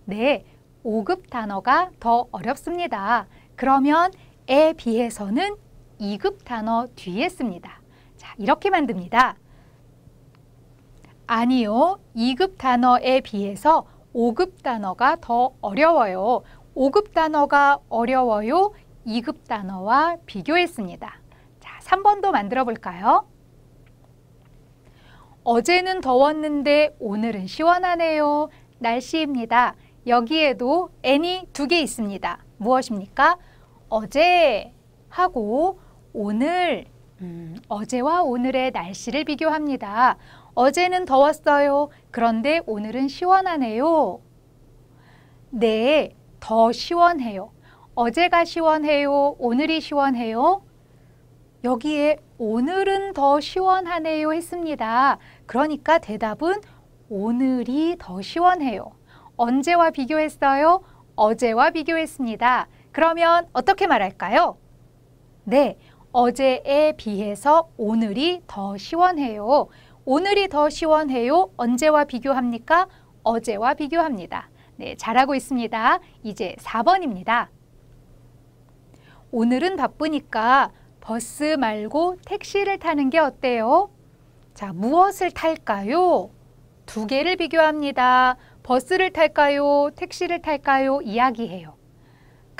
네, 5급 단어가 더 어렵습니다. 그러면 에 비해서는 2급 단어 뒤에 씁니다. 자, 이렇게 만듭니다. 아니요, 2급 단어에 비해서 5급 단어가 더 어려워요. 5급 단어가 어려워요. 2급 단어와 비교했습니다. 자, 3번도 만들어 볼까요? 어제는 더웠는데 오늘은 시원하네요. 날씨입니다. 여기에도 a n y 두개 있습니다. 무엇입니까? 어제 하고 오늘 음, 어제와 오늘의 날씨를 비교합니다. 어제는 더웠어요. 그런데 오늘은 시원하네요. 네, 더 시원해요. 어제가 시원해요. 오늘이 시원해요. 여기에 오늘은 더 시원하네요 했습니다. 그러니까 대답은 오늘이 더 시원해요. 언제와 비교했어요? 어제와 비교했습니다. 그러면 어떻게 말할까요? 네, 어제에 비해서 오늘이 더 시원해요. 오늘이 더 시원해요. 언제와 비교합니까? 어제와 비교합니다. 네, 잘하고 있습니다. 이제 4번입니다. 오늘은 바쁘니까 버스 말고 택시를 타는 게 어때요? 자, 무엇을 탈까요? 두 개를 비교합니다. 버스를 탈까요? 택시를 탈까요? 이야기해요.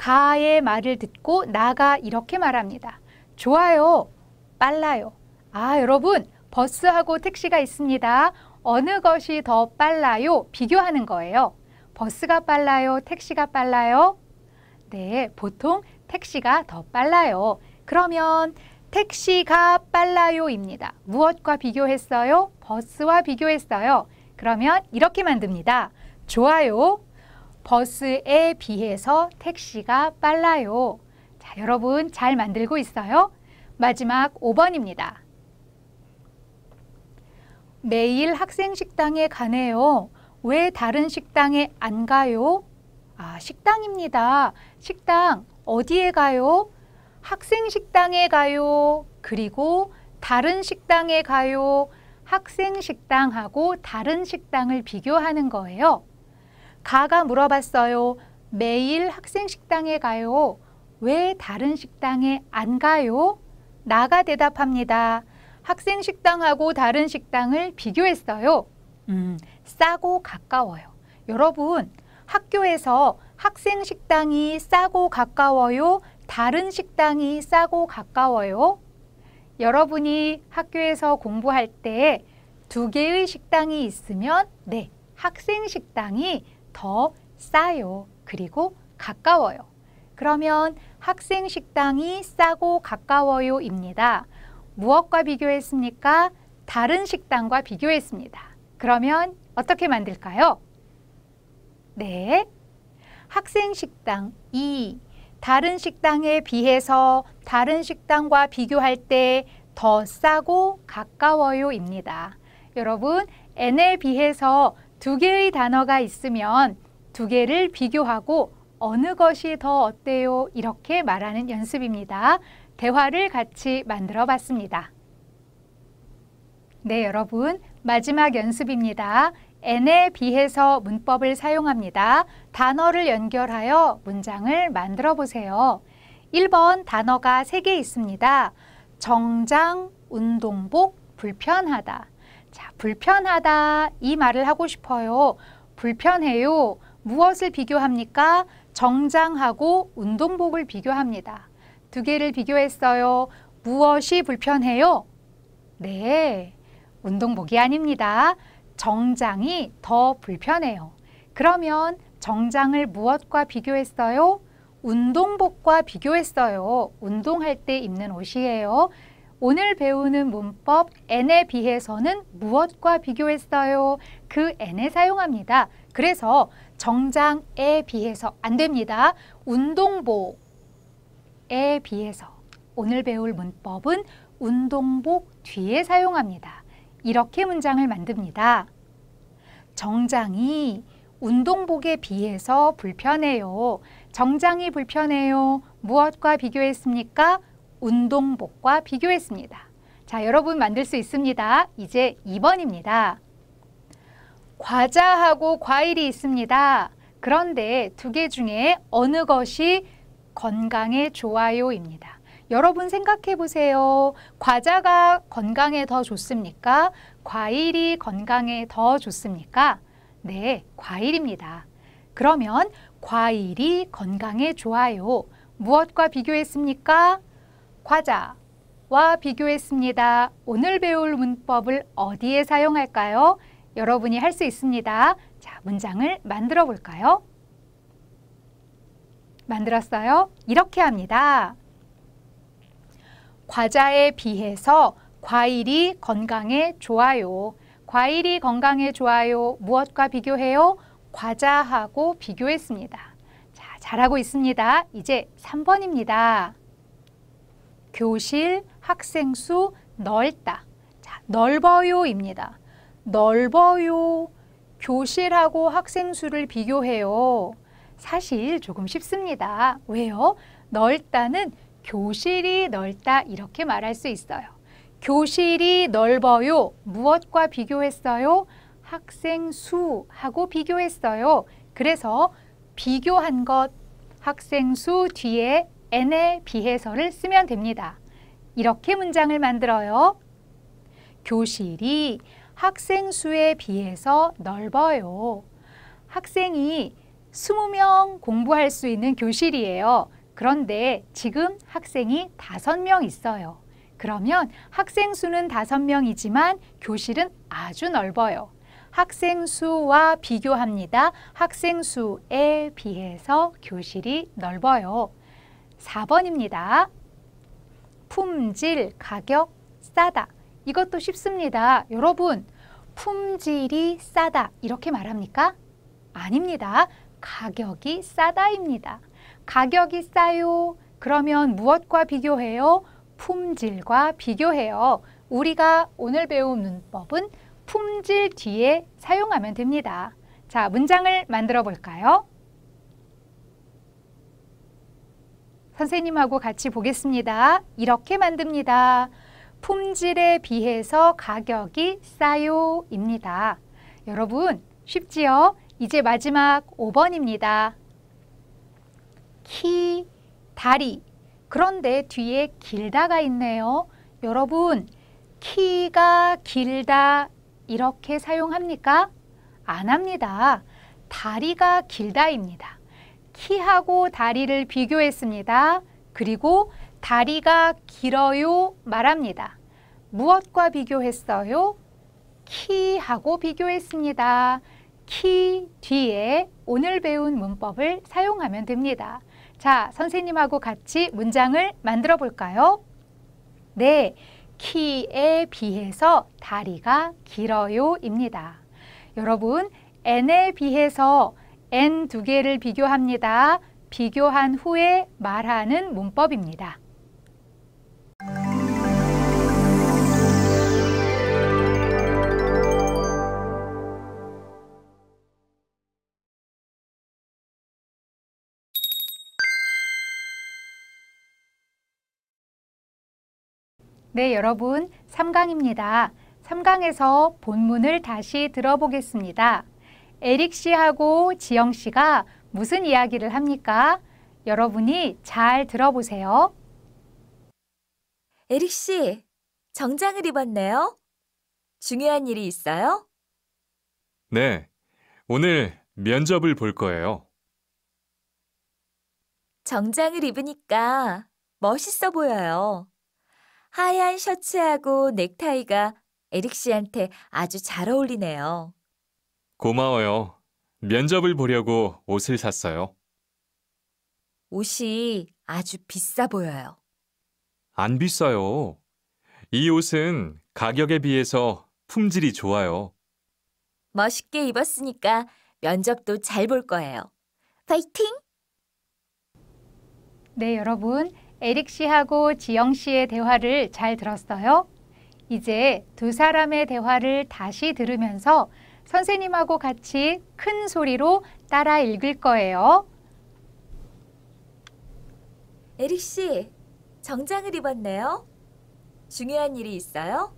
가의 말을 듣고 나가 이렇게 말합니다. 좋아요. 빨라요. 아, 여러분, 버스하고 택시가 있습니다. 어느 것이 더 빨라요? 비교하는 거예요. 버스가 빨라요? 택시가 빨라요? 네, 보통 택시가 더 빨라요. 그러면 택시가 빨라요입니다. 무엇과 비교했어요? 버스와 비교했어요. 그러면 이렇게 만듭니다. 좋아요, 버스에 비해서 택시가 빨라요. 자, 여러분 잘 만들고 있어요. 마지막 5번입니다. 매일 학생 식당에 가네요. 왜 다른 식당에 안 가요? 아, 식당입니다. 식당 어디에 가요? 학생 식당에 가요. 그리고 다른 식당에 가요. 학생 식당하고 다른 식당을 비교하는 거예요. 가가 물어봤어요. 매일 학생 식당에 가요. 왜 다른 식당에 안 가요? 나가 대답합니다. 학생 식당하고 다른 식당을 비교했어요. 음, 싸고 가까워요. 여러분, 학교에서 학생 식당이 싸고 가까워요? 다른 식당이 싸고 가까워요? 여러분이 학교에서 공부할 때 두 개의 식당이 있으면 네, 학생 식당이 더 싸요. 그리고 가까워요. 그러면 학생 식당이 싸고 가까워요입니다. 무엇과 비교했습니까? 다른 식당과 비교했습니다. 그러면 어떻게 만들까요? 네. 학생 식당 2. 다른 식당에 비해서 다른 식당과 비교할 때 더 싸고 가까워요입니다. 여러분, N에 비해서 두 개의 단어가 있으면 두 개를 비교하고 어느 것이 더 어때요? 이렇게 말하는 연습입니다. 대화를 같이 만들어 봤습니다. 네, 여러분. 마지막 연습입니다. n에 비해서 문법을 사용합니다. 단어를 연결하여 문장을 만들어 보세요. 1번 단어가 3개 있습니다. 정장, 운동복, 불편하다. 자, 불편하다 이 말을 하고 싶어요. 불편해요. 무엇을 비교합니까? 정장하고 운동복을 비교합니다. 두 개를 비교했어요. 무엇이 불편해요? 네, 운동복이 아닙니다. 정장이 더 불편해요. 그러면 정장을 무엇과 비교했어요? 운동복과 비교했어요. 운동할 때 입는 옷이에요. 오늘 배우는 문법 n에 비해서는 무엇과 비교했어요? 그 n 에 사용합니다. 그래서 정장에 비해서 안 됩니다. 운동복에 비해서 오늘 배울 문법은 운동복 뒤에 사용합니다. 이렇게 문장을 만듭니다. 정장이 운동복에 비해서 불편해요. 정장이 불편해요. 무엇과 비교했습니까? 운동복과 비교했습니다. 자, 여러분 만들 수 있습니다. 이제 2번입니다. 과자하고 과일이 있습니다. 그런데 두 개 중에 어느 것이 건강에 좋아요입니다. 여러분 생각해 보세요. 과자가 건강에 더 좋습니까? 과일이 건강에 더 좋습니까? 네, 과일입니다. 그러면 과일이 건강에 좋아요. 무엇과 비교했습니까? 과자와 비교했습니다. 오늘 배울 문법을 어디에 사용할까요? 여러분이 할 수 있습니다. 자, 문장을 만들어 볼까요? 만들었어요. 이렇게 합니다. 과자에 비해서 과일이 건강에 좋아요. 과일이 건강에 좋아요. 무엇과 비교해요? 과자하고 비교했습니다. 자, 잘하고 있습니다. 이제 3번입니다. 교실, 학생 수, 넓다. 자, 넓어요입니다. 넓어요. 교실하고 학생 수를 비교해요. 사실 조금 쉽습니다. 왜요? 넓다는 교실이 넓다 이렇게 말할 수 있어요. 교실이 넓어요. 무엇과 비교했어요? 학생 수하고 비교했어요. 그래서 비교한 것 학생 수 뒤에 n에 비해서를 쓰면 됩니다. 이렇게 문장을 만들어요. 교실이 학생 수에 비해서 넓어요. 학생이 20명 공부할 수 있는 교실이에요. 그런데 지금 학생이 5명 있어요. 그러면 학생 수는 5명이지만 교실은 아주 넓어요. 학생 수와 비교합니다. 학생 수에 비해서 교실이 넓어요. 4번입니다. 품질, 가격, 싸다. 이것도 쉽습니다. 여러분, 품질이 싸다 이렇게 말합니까? 아닙니다. 가격이 싸다입니다. 가격이 싸요. 그러면 무엇과 비교해요? 품질과 비교해요. 우리가 오늘 배운 문법은 품질 뒤에 사용하면 됩니다. 자, 문장을 만들어 볼까요? 선생님하고 같이 보겠습니다. 이렇게 만듭니다. 품질에 비해서 가격이 싸요입니다. 여러분 쉽지요? 이제 마지막 5번입니다. 키, 다리. 그런데 뒤에 길다가 있네요. 여러분, 키가 길다 이렇게 사용합니까? 안 합니다. 다리가 길다입니다. 키하고 다리를 비교했습니다. 그리고 다리가 길어요 말합니다. 무엇과 비교했어요? 키하고 비교했습니다. 키 뒤에 오늘 배운 문법을 사용하면 됩니다. 자, 선생님하고 같이 문장을 만들어 볼까요? 네, 키에 비해서 다리가 길어요입니다. 여러분, n에 비해서 n 두 개를 비교합니다. 비교한 후에 말하는 문법입니다. 네, 여러분, 3강입니다. 3강에서 본문을 다시 들어보겠습니다. 에릭 씨하고 지영 씨가 무슨 이야기를 합니까? 여러분이 잘 들어보세요. 에릭 씨, 정장을 입었네요. 중요한 일이 있어요? 네, 오늘 면접을 볼 거예요. 정장을 입으니까 멋있어 보여요. 하얀 셔츠하고 넥타이가 에릭 씨한테 아주 잘 어울리네요. 고마워요. 면접을 보려고 옷을 샀어요. 옷이 아주 비싸 보여요. 안 비싸요. 이 옷은 가격에 비해서 품질이 좋아요. 멋있게 입었으니까 면접도 잘 볼 거예요. 파이팅! 네, 여러분. 에릭 씨하고 지영 씨의 대화를 잘 들었어요? 이제 두 사람의 대화를 다시 들으면서 선생님하고 같이 큰 소리로 따라 읽을 거예요. 에릭 씨, 정장을 입었네요. 중요한 일이 있어요?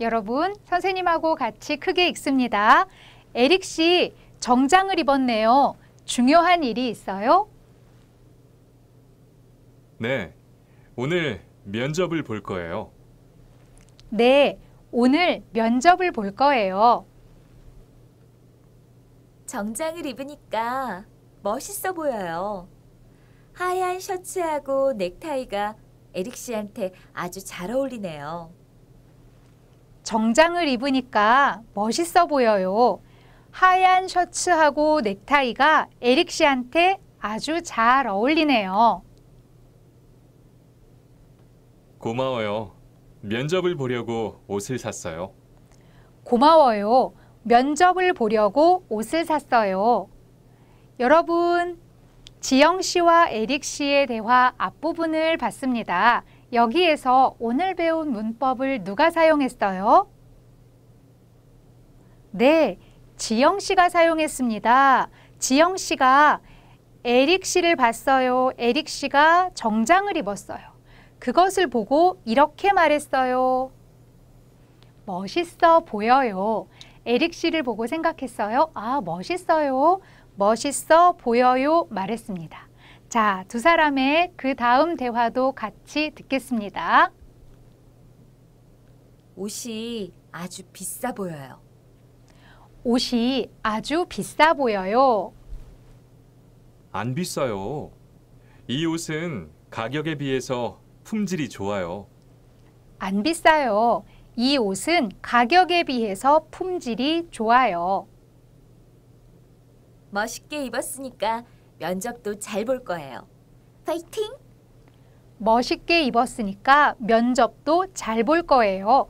여러분, 선생님하고 같이 크게 읽습니다. 에릭 씨, 정장을 입었네요. 중요한 일이 있어요? 네, 오늘 면접을 볼 거예요. 네, 오늘 면접을 볼 거예요. 정장을 입으니까 멋있어 보여요. 하얀 셔츠하고 넥타이가 에릭 씨한테 아주 잘 어울리네요. 정장을 입으니까 멋있어 보여요. 하얀 셔츠하고 넥타이가 에릭 씨한테 아주 잘 어울리네요. 고마워요. 면접을 보려고 옷을 샀어요. 고마워요. 면접을 보려고 옷을 샀어요. 여러분, 지영 씨와 에릭 씨의 대화 앞부분을 봤습니다. 여기에서 오늘 배운 문법을 누가 사용했어요? 네, 지영 씨가 사용했습니다. 지영 씨가 에릭 씨를 봤어요. 에릭 씨가 정장을 입었어요. 그것을 보고 이렇게 말했어요. 멋있어 보여요. 에릭 씨를 보고 생각했어요. 아, 멋있어요. 멋있어 보여요. 말했습니다. 자, 두 사람의 그 다음 대화도 같이 듣겠습니다. 옷이 아주 비싸 보여요. 옷이 아주 비싸 보여요. 안 비싸요. 이 옷은 가격에 비해서 품질이 좋아요. 안 비싸요. 이 옷은 가격에 비해서 품질이 좋아요. 멋있게 입었으니까 면접도 잘 볼 거예요. 파이팅! 멋있게 입었으니까 면접도 잘 볼 거예요.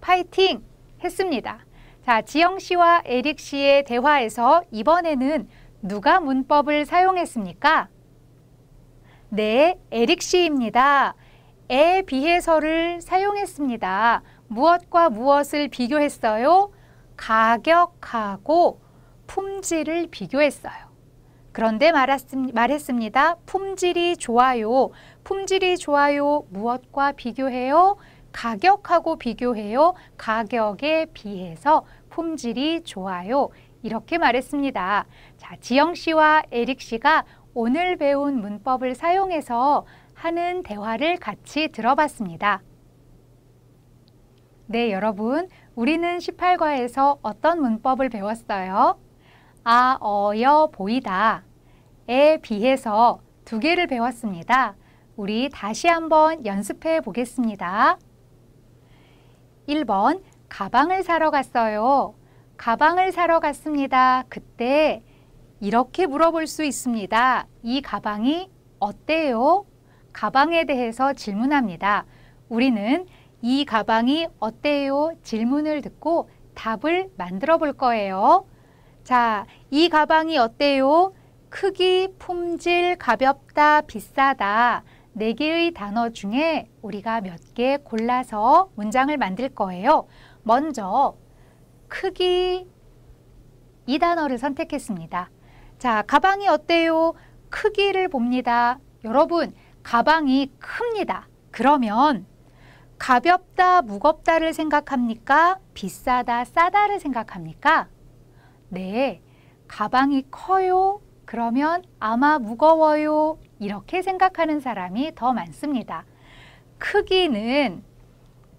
파이팅! 했습니다. 자, 지영 씨와 에릭 씨의 대화에서 이번에는 누가 문법을 사용했습니까? 네, 에릭 씨입니다. 에 비해서를 사용했습니다. 무엇과 무엇을 비교했어요? 가격하고 품질을 비교했어요. 그런데 말했습니다. 품질이 좋아요. 품질이 좋아요. 무엇과 비교해요? 가격하고 비교해요. 가격에 비해서 품질이 좋아요. 이렇게 말했습니다. 자, 지영 씨와 에릭 씨가 오늘 배운 문법을 사용해서 하는 대화를 같이 들어봤습니다. 네, 여러분. 우리는 18과에서 어떤 문법을 배웠어요? 아, 어, 여, 보이다. 에 비해서 두 개를 배웠습니다. 우리 다시 한번 연습해 보겠습니다. 1번, 가방을 사러 갔어요. 가방을 사러 갔습니다. 그때 이렇게 물어볼 수 있습니다. 이 가방이 어때요? 가방에 대해서 질문합니다. 우리는 이 가방이 어때요? 질문을 듣고 답을 만들어 볼 거예요. 자, 이 가방이 어때요? 크기, 품질, 가볍다, 비싸다. 네 개의 단어 중에 우리가 몇 개 골라서 문장을 만들 거예요. 먼저, 크기 이 단어를 선택했습니다. 자, 가방이 어때요? 크기를 봅니다. 여러분, 가방이 큽니다. 그러면 가볍다, 무겁다를 생각합니까? 비싸다, 싸다를 생각합니까? 네, 가방이 커요? 그러면 아마 무거워요. 이렇게 생각하는 사람이 더 많습니다. 크기는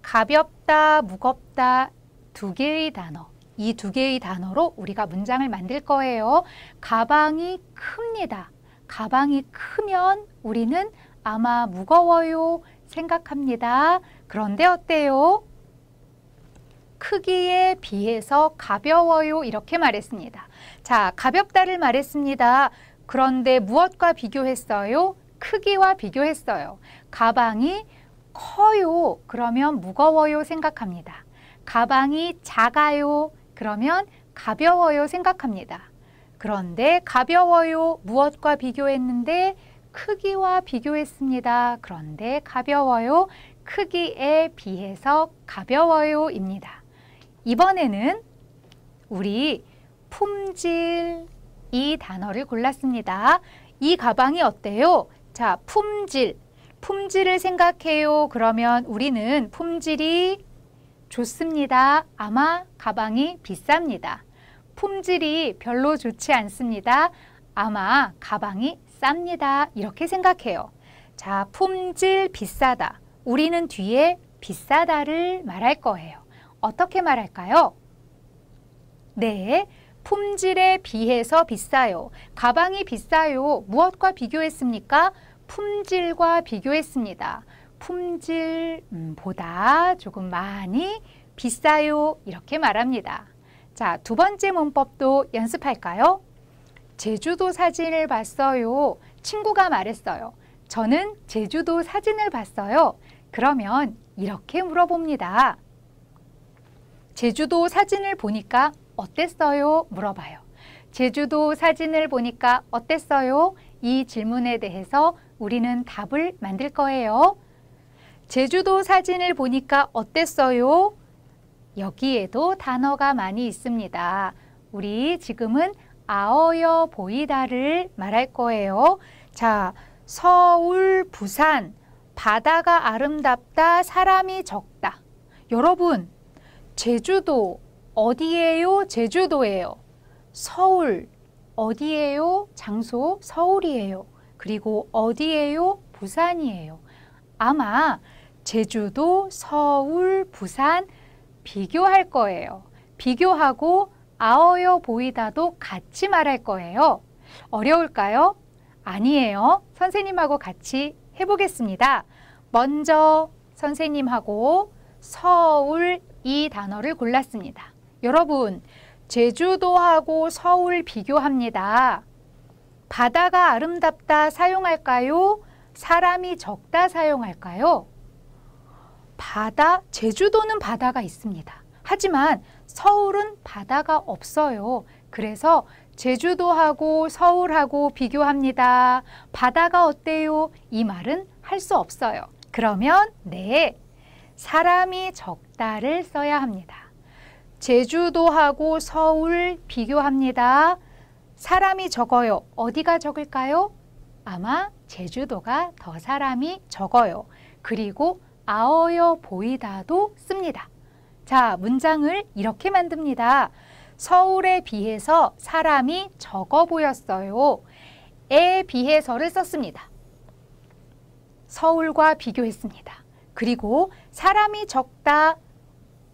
가볍다, 무겁다 두 개의 단어, 이 두 개의 단어로 우리가 문장을 만들 거예요. 가방이 큽니다. 가방이 크면 우리는 아마 무거워요 생각합니다. 그런데 어때요? 크기에 비해서 가벼워요 이렇게 말했습니다. 자, 가볍다를 말했습니다. 그런데 무엇과 비교했어요? 크기와 비교했어요. 가방이 커요. 그러면 무거워요 생각합니다. 가방이 작아요. 그러면 가벼워요 생각합니다. 그런데 가벼워요 무엇과 비교했는데 크기와 비교했습니다. 그런데 가벼워요. 크기에 비해서 가벼워요입니다. 이번에는 우리 품질 이 단어를 골랐습니다. 이 가방이 어때요? 자, 품질. 품질을 생각해요. 그러면 우리는 품질이 좋습니다. 아마 가방이 비쌉니다. 품질이 별로 좋지 않습니다. 아마 가방이 쌉니다. 이렇게 생각해요. 자, 품질 비싸다. 우리는 뒤에 비싸다를 말할 거예요. 어떻게 말할까요? 네, 품질에 비해서 비싸요. 가방이 비싸요. 무엇과 비교했습니까? 품질과 비교했습니다. 품질보다 음, 조금 많이 비싸요. 이렇게 말합니다. 자, 두 번째 문법도 연습할까요? 제주도 사진을 봤어요. 친구가 말했어요. 저는 제주도 사진을 봤어요. 그러면 이렇게 물어봅니다. 제주도 사진을 보니까 어땠어요? 물어봐요. 제주도 사진을 보니까 어땠어요? 이 질문에 대해서 우리는 답을 만들 거예요. 제주도 사진을 보니까 어땠어요? 여기에도 단어가 많이 있습니다. 우리 지금은 아어여 보이다를 말할 거예요. 자, 서울, 부산, 바다가 아름답다, 사람이 적다. 여러분, 제주도 어디예요? 제주도예요. 서울 어디예요? 장소 서울이에요. 그리고 어디예요? 부산이에요. 아마 제주도, 서울, 부산 비교할 거예요. 비교하고 아어여 보이다도 같이 말할 거예요. 어려울까요? 아니에요. 선생님하고 같이 해보겠습니다. 먼저 선생님하고 서울 이 단어를 골랐습니다. 여러분, 제주도하고 서울 비교합니다. 바다가 아름답다 사용할까요? 사람이 적다 사용할까요? 바다, 제주도는 바다가 있습니다. 하지만 서울은 바다가 없어요. 그래서 제주도하고 서울하고 비교합니다. 바다가 어때요? 이 말은 할 수 없어요. 그러면 네, 사람이 적다를 써야 합니다. 제주도하고 서울 비교합니다. 사람이 적어요. 어디가 적을까요? 아마 제주도가 더 사람이 적어요. 그리고 아어여 보이다도 씁니다. 자, 문장을 이렇게 만듭니다. 서울에 비해서 사람이 적어 보였어요. 에 비해서를 썼습니다. 서울과 비교했습니다. 그리고 사람이 적다,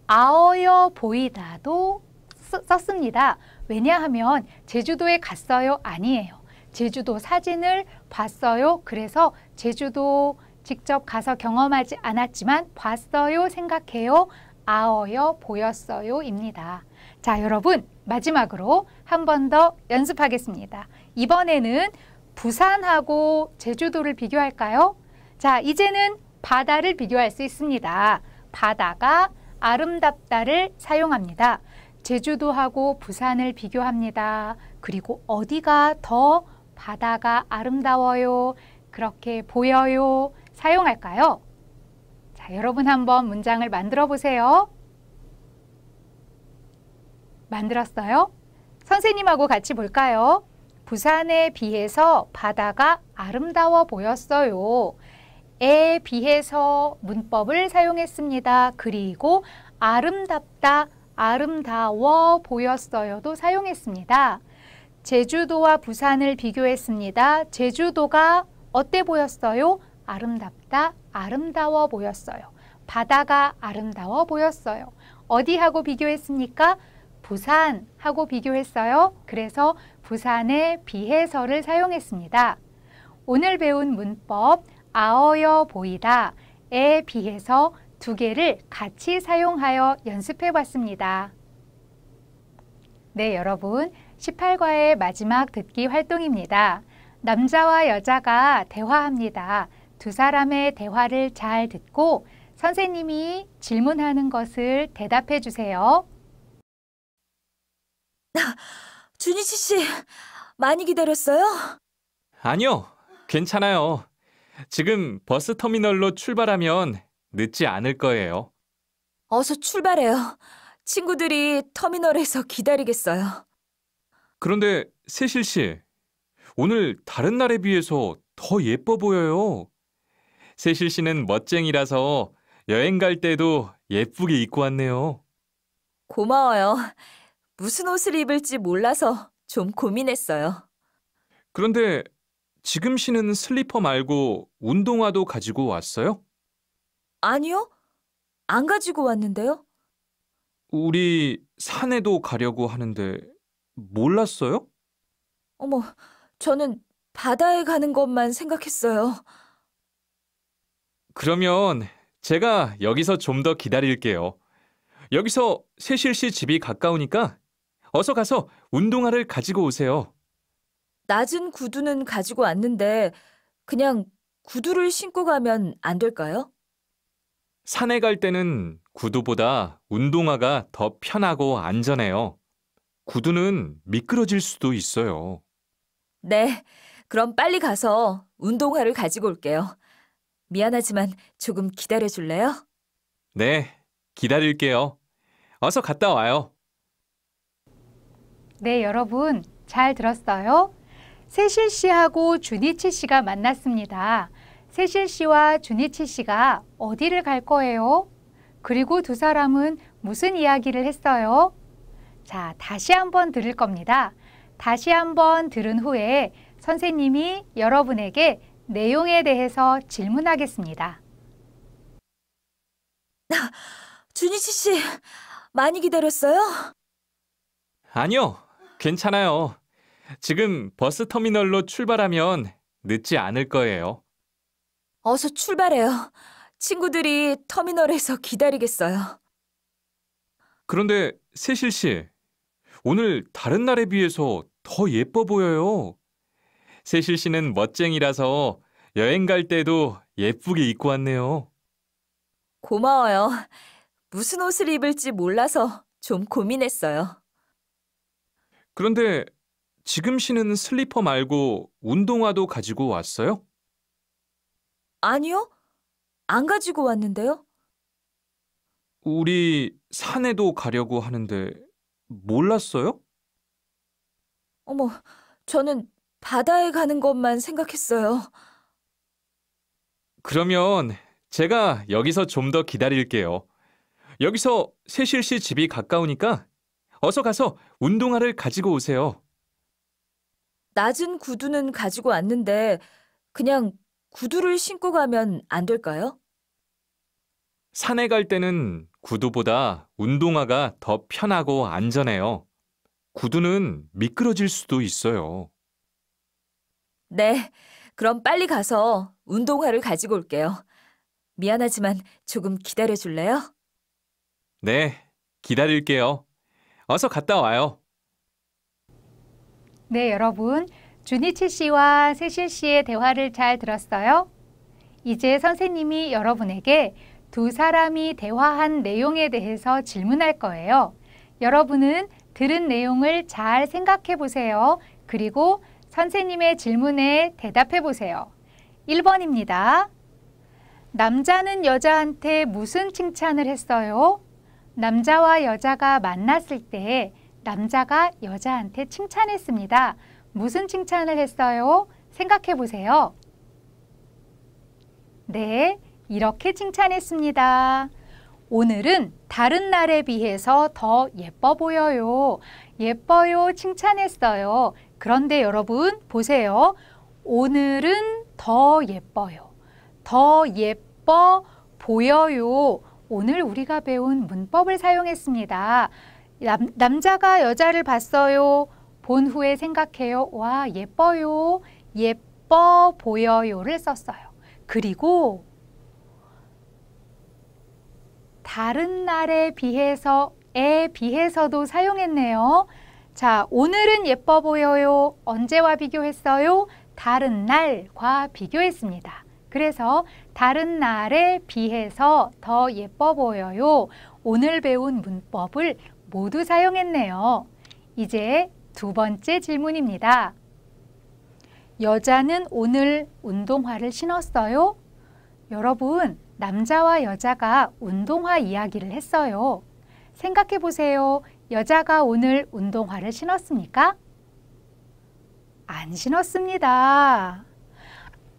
아어여 보이다도 쓰, 썼습니다. 왜냐하면 제주도에 갔어요? 아니에요. 제주도 사진을 봤어요. 그래서 제주도 직접 가서 경험하지 않았지만 봤어요, 생각해요. 아어여 보였어요입니다. 자, 여러분 마지막으로 한 번 더 연습하겠습니다. 이번에는 부산하고 제주도를 비교할까요? 자, 이제는 바다를 비교할 수 있습니다. 바다가 아름답다를 사용합니다. 제주도하고 부산을 비교합니다. 그리고 어디가 더 바다가 아름다워요, 그렇게 보여요 사용할까요? 여러분 한번 문장을 만들어 보세요. 만들었어요? 선생님하고 같이 볼까요? 부산에 비해서 바다가 아름다워 보였어요. 에 비해서 문법을 사용했습니다. 그리고 아름답다, 아름다워 보였어요도 사용했습니다. 제주도와 부산을 비교했습니다. 제주도가 어때 보였어요? 아름답다, 아름다워 보였어요. 바다가 아름다워 보였어요. 어디하고 비교했습니까? 부산하고 비교했어요. 그래서 부산의 비해설을 사용했습니다. 오늘 배운 문법 아어여 보이다에 비해서 두 개를 같이 사용하여 연습해 봤습니다. 네, 여러분. 18과의 마지막 듣기 활동입니다. 남자와 여자가 대화합니다. 두 사람의 대화를 잘 듣고 선생님이 질문하는 것을 대답해 주세요. 준희씨 씨, 많이 기다렸어요? 아니요, 괜찮아요. 지금 버스 터미널로 출발하면 늦지 않을 거예요. 어서 출발해요. 친구들이 터미널에서 기다리겠어요. 그런데 세실 씨, 오늘 다른 날에 비해서 더 예뻐 보여요. 세실 씨는 멋쟁이라서 여행 갈 때도 예쁘게 입고 왔네요. 고마워요. 무슨 옷을 입을지 몰라서 좀 고민했어요. 그런데 지금 씨는 슬리퍼 말고 운동화도 가지고 왔어요? 아니요. 안 가지고 왔는데요. 우리 산에도 가려고 하는데 몰랐어요? 어머, 저는 바다에 가는 것만 생각했어요. 그러면 제가 여기서 좀 더 기다릴게요. 여기서 세실 씨 집이 가까우니까 어서 가서 운동화를 가지고 오세요. 낮은 구두는 가지고 왔는데 그냥 구두를 신고 가면 안 될까요? 산에 갈 때는 구두보다 운동화가 더 편하고 안전해요. 구두는 미끄러질 수도 있어요. 네, 그럼 빨리 가서 운동화를 가지고 올게요. 미안하지만 조금 기다려줄래요? 네, 기다릴게요. 어서 갔다 와요. 네, 여러분 잘 들었어요? 세실 씨하고 주니치 씨가 만났습니다. 세실 씨와 주니치 씨가 어디를 갈 거예요? 그리고 두 사람은 무슨 이야기를 했어요? 자, 다시 한번 들을 겁니다. 다시 한번 들은 후에 선생님이 여러분에게 내용에 대해서 질문하겠습니다. 준희치 씨, 많이 기다렸어요? 아니요, 괜찮아요. 지금 버스 터미널로 출발하면 늦지 않을 거예요. 어서 출발해요. 친구들이 터미널에서 기다리겠어요. 그런데 세실 씨, 오늘 다른 날에 비해서 더 예뻐 보여요. 세실 씨는 멋쟁이라서 여행 갈 때도 예쁘게 입고 왔네요. 고마워요. 무슨 옷을 입을지 몰라서 좀 고민했어요. 그런데 지금 씨는 슬리퍼 말고 운동화도 가지고 왔어요? 아니요. 안 가지고 왔는데요. 우리 산에도 가려고 하는데 몰랐어요? 어머, 저는 바다에 가는 것만 생각했어요. 그러면 제가 여기서 좀 더 기다릴게요. 여기서 세실 씨 집이 가까우니까 어서 가서 운동화를 가지고 오세요. 낮은 구두는 가지고 왔는데 그냥 구두를 신고 가면 안 될까요? 산에 갈 때는 구두보다 운동화가 더 편하고 안전해요. 구두는 미끄러질 수도 있어요. 네, 그럼 빨리 가서 운동화를 가지고 올게요. 미안하지만 조금 기다려 줄래요? 네, 기다릴게요. 어서 갔다 와요. 네, 여러분. 주니치 씨와 세실 씨의 대화를 잘 들었어요? 이제 선생님이 여러분에게 두 사람이 대화한 내용에 대해서 질문할 거예요. 여러분은 들은 내용을 잘 생각해 보세요. 그리고 선생님의 질문에 대답해 보세요. 1번입니다. 남자는 여자한테 무슨 칭찬을 했어요? 남자와 여자가 만났을 때 남자가 여자한테 칭찬했습니다. 무슨 칭찬을 했어요? 생각해 보세요. 네, 이렇게 칭찬했습니다. 오늘은 다른 날에 비해서 더 예뻐 보여요. 예뻐요, 칭찬했어요. 그런데 여러분 보세요. 오늘은 더 예뻐요. 더 예뻐 보여요. 오늘 우리가 배운 문법을 사용했습니다. 남, 남자가 여자를 봤어요. 본 후에 생각해요. 와, 예뻐요. 예뻐 보여요를 썼어요. 그리고 다른 날에 비해서에 비해서도 사용했네요. 자, 오늘은 예뻐 보여요. 언제와 비교했어요? 다른 날과 비교했습니다. 그래서 다른 날에 비해서 더 예뻐 보여요. 오늘 배운 문법을 모두 사용했네요. 이제 두 번째 질문입니다. 여자는 오늘 운동화를 신었어요? 여러분, 남자와 여자가 운동화 이야기를 했어요. 생각해 보세요. 여자가 오늘 운동화를 신었습니까? 안 신었습니다.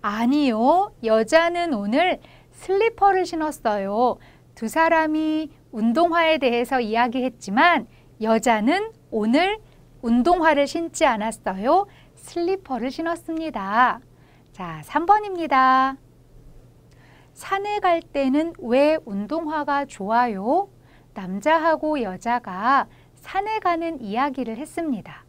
아니요. 여자는 오늘 슬리퍼를 신었어요. 두 사람이 운동화에 대해서 이야기했지만 여자는 오늘 운동화를 신지 않았어요. 슬리퍼를 신었습니다. 자, 3번입니다. 산에 갈 때는 왜 운동화가 좋아요? 남자하고 여자가 산에 가는 이야기를 했습니다.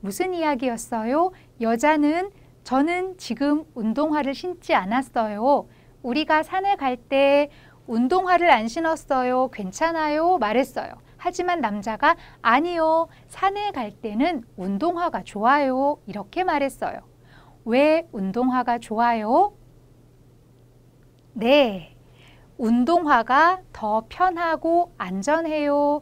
무슨 이야기였어요? 여자는 저는 지금 운동화를 신지 않았어요. 우리가 산에 갈 때 운동화를 안 신었어요. 괜찮아요? 말했어요. 하지만 남자가 아니요. 산에 갈 때는 운동화가 좋아요. 이렇게 말했어요. 왜 운동화가 좋아요? 네. 운동화가 더 편하고 안전해요.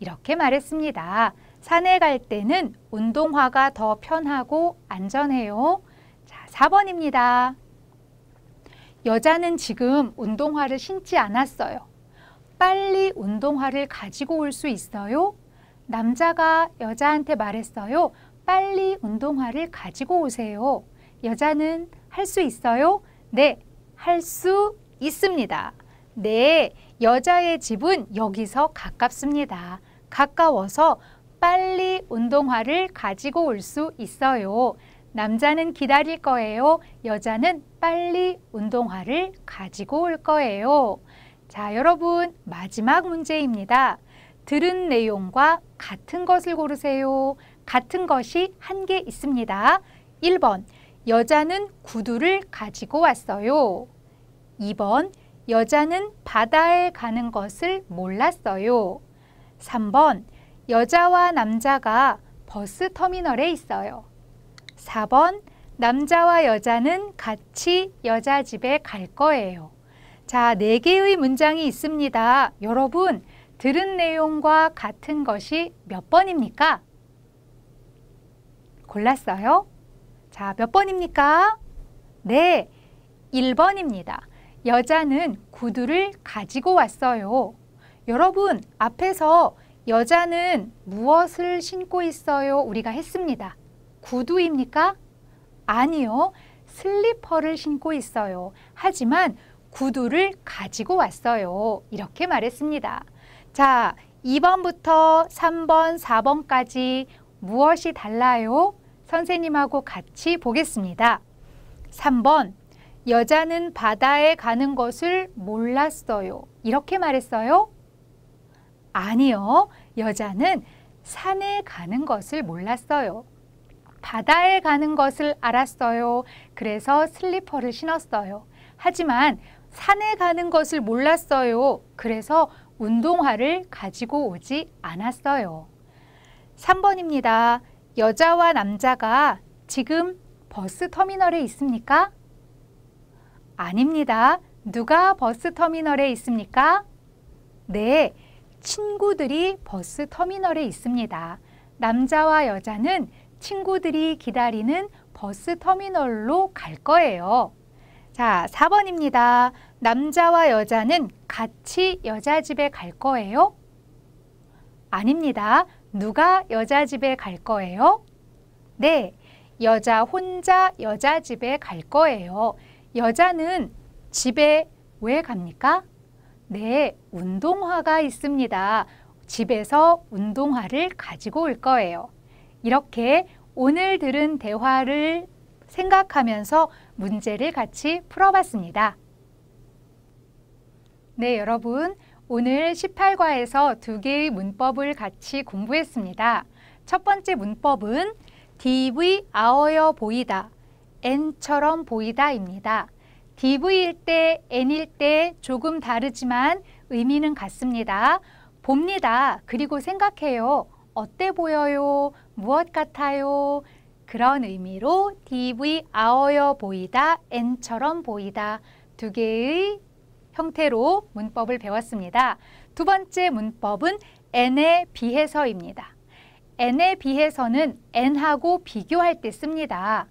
이렇게 말했습니다. 산에 갈 때는 운동화가 더 편하고 안전해요. 자, 4번입니다. 여자는 지금 운동화를 신지 않았어요. 빨리 운동화를 가지고 올 수 있어요? 남자가 여자한테 말했어요. 빨리 운동화를 가지고 오세요. 여자는 할 수 있어요? 네, 할 수 있습니다. 네, 여자의 집은 여기서 가깝습니다. 가까워서 빨리 운동화를 가지고 올 수 있어요. 남자는 기다릴 거예요. 여자는 빨리 운동화를 가지고 올 거예요. 자, 여러분 마지막 문제입니다. 들은 내용과 같은 것을 고르세요. 같은 것이 한 개 있습니다. 1번 여자는 구두를 가지고 왔어요. 2번 여자는 바다에 가는 것을 몰랐어요. 3번 여자와 남자가 버스 터미널에 있어요. 4번 남자와 여자는 같이 여자 집에 갈 거예요. 자, 4개의 문장이 있습니다. 여러분, 들은 내용과 같은 것이 몇 번입니까? 골랐어요? 자, 몇 번입니까? 네, 1번입니다. 여자는 구두를 가지고 왔어요. 여러분 앞에서 여자는 무엇을 신고 있어요? 우리가 했습니다. 구두입니까? 아니요. 슬리퍼를 신고 있어요. 하지만 구두를 가지고 왔어요. 이렇게 말했습니다. 자, 2번부터 3번, 4번까지 무엇이 달라요? 선생님하고 같이 보겠습니다. 3번, 여자는 바다에 가는 것을 몰랐어요. 이렇게 말했어요. 아니요. 여자는 산에 가는 것을 몰랐어요. 바다에 가는 것을 알았어요. 그래서 슬리퍼를 신었어요. 하지만 산에 가는 것을 몰랐어요. 그래서 운동화를 가지고 오지 않았어요. 3번입니다. 여자와 남자가 지금 버스 터미널에 있습니까? 아닙니다. 누가 버스 터미널에 있습니까? 네, 친구들이 버스 터미널에 있습니다. 남자와 여자는 친구들이 기다리는 버스 터미널로 갈 거예요. 자, 4번입니다. 남자와 여자는 같이 여자 집에 갈 거예요? 아닙니다. 누가 여자 집에 갈 거예요? 네, 여자 혼자 여자 집에 갈 거예요. 여자는 집에 왜 갑니까? 네, 운동화가 있습니다. 집에서 운동화를 가지고 올 거예요. 이렇게 오늘 들은 대화를 생각하면서 문제를 같이 풀어봤습니다. 네, 여러분. 오늘 18과에서 두 개의 문법을 같이 공부했습니다. 첫 번째 문법은 DV 아어여 보이다, N처럼 보이다입니다. DV일 때 N일 때 조금 다르지만 의미는 같습니다. 봅니다. 그리고 생각해요. 어때 보여요? 무엇 같아요? 그런 의미로 DV 아어여 보이다, N처럼 보이다 두 개의 형태로 문법을 배웠습니다. 두 번째 문법은 N에 비해서입니다. N에 비해서는 N하고 비교할 때 씁니다.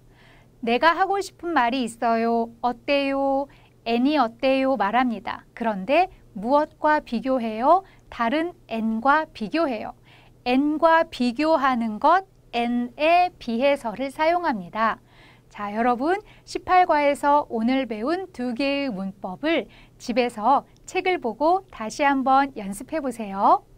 내가 하고 싶은 말이 있어요. 어때요? N이 어때요? 말합니다. 그런데 무엇과 비교해요? 다른 N과 비교해요. N과 비교하는 것, N에 비해서를 사용합니다. 자, 여러분 18과에서 오늘 배운 두 개의 문법을 집에서 책을 보고 다시 한번 연습해 보세요.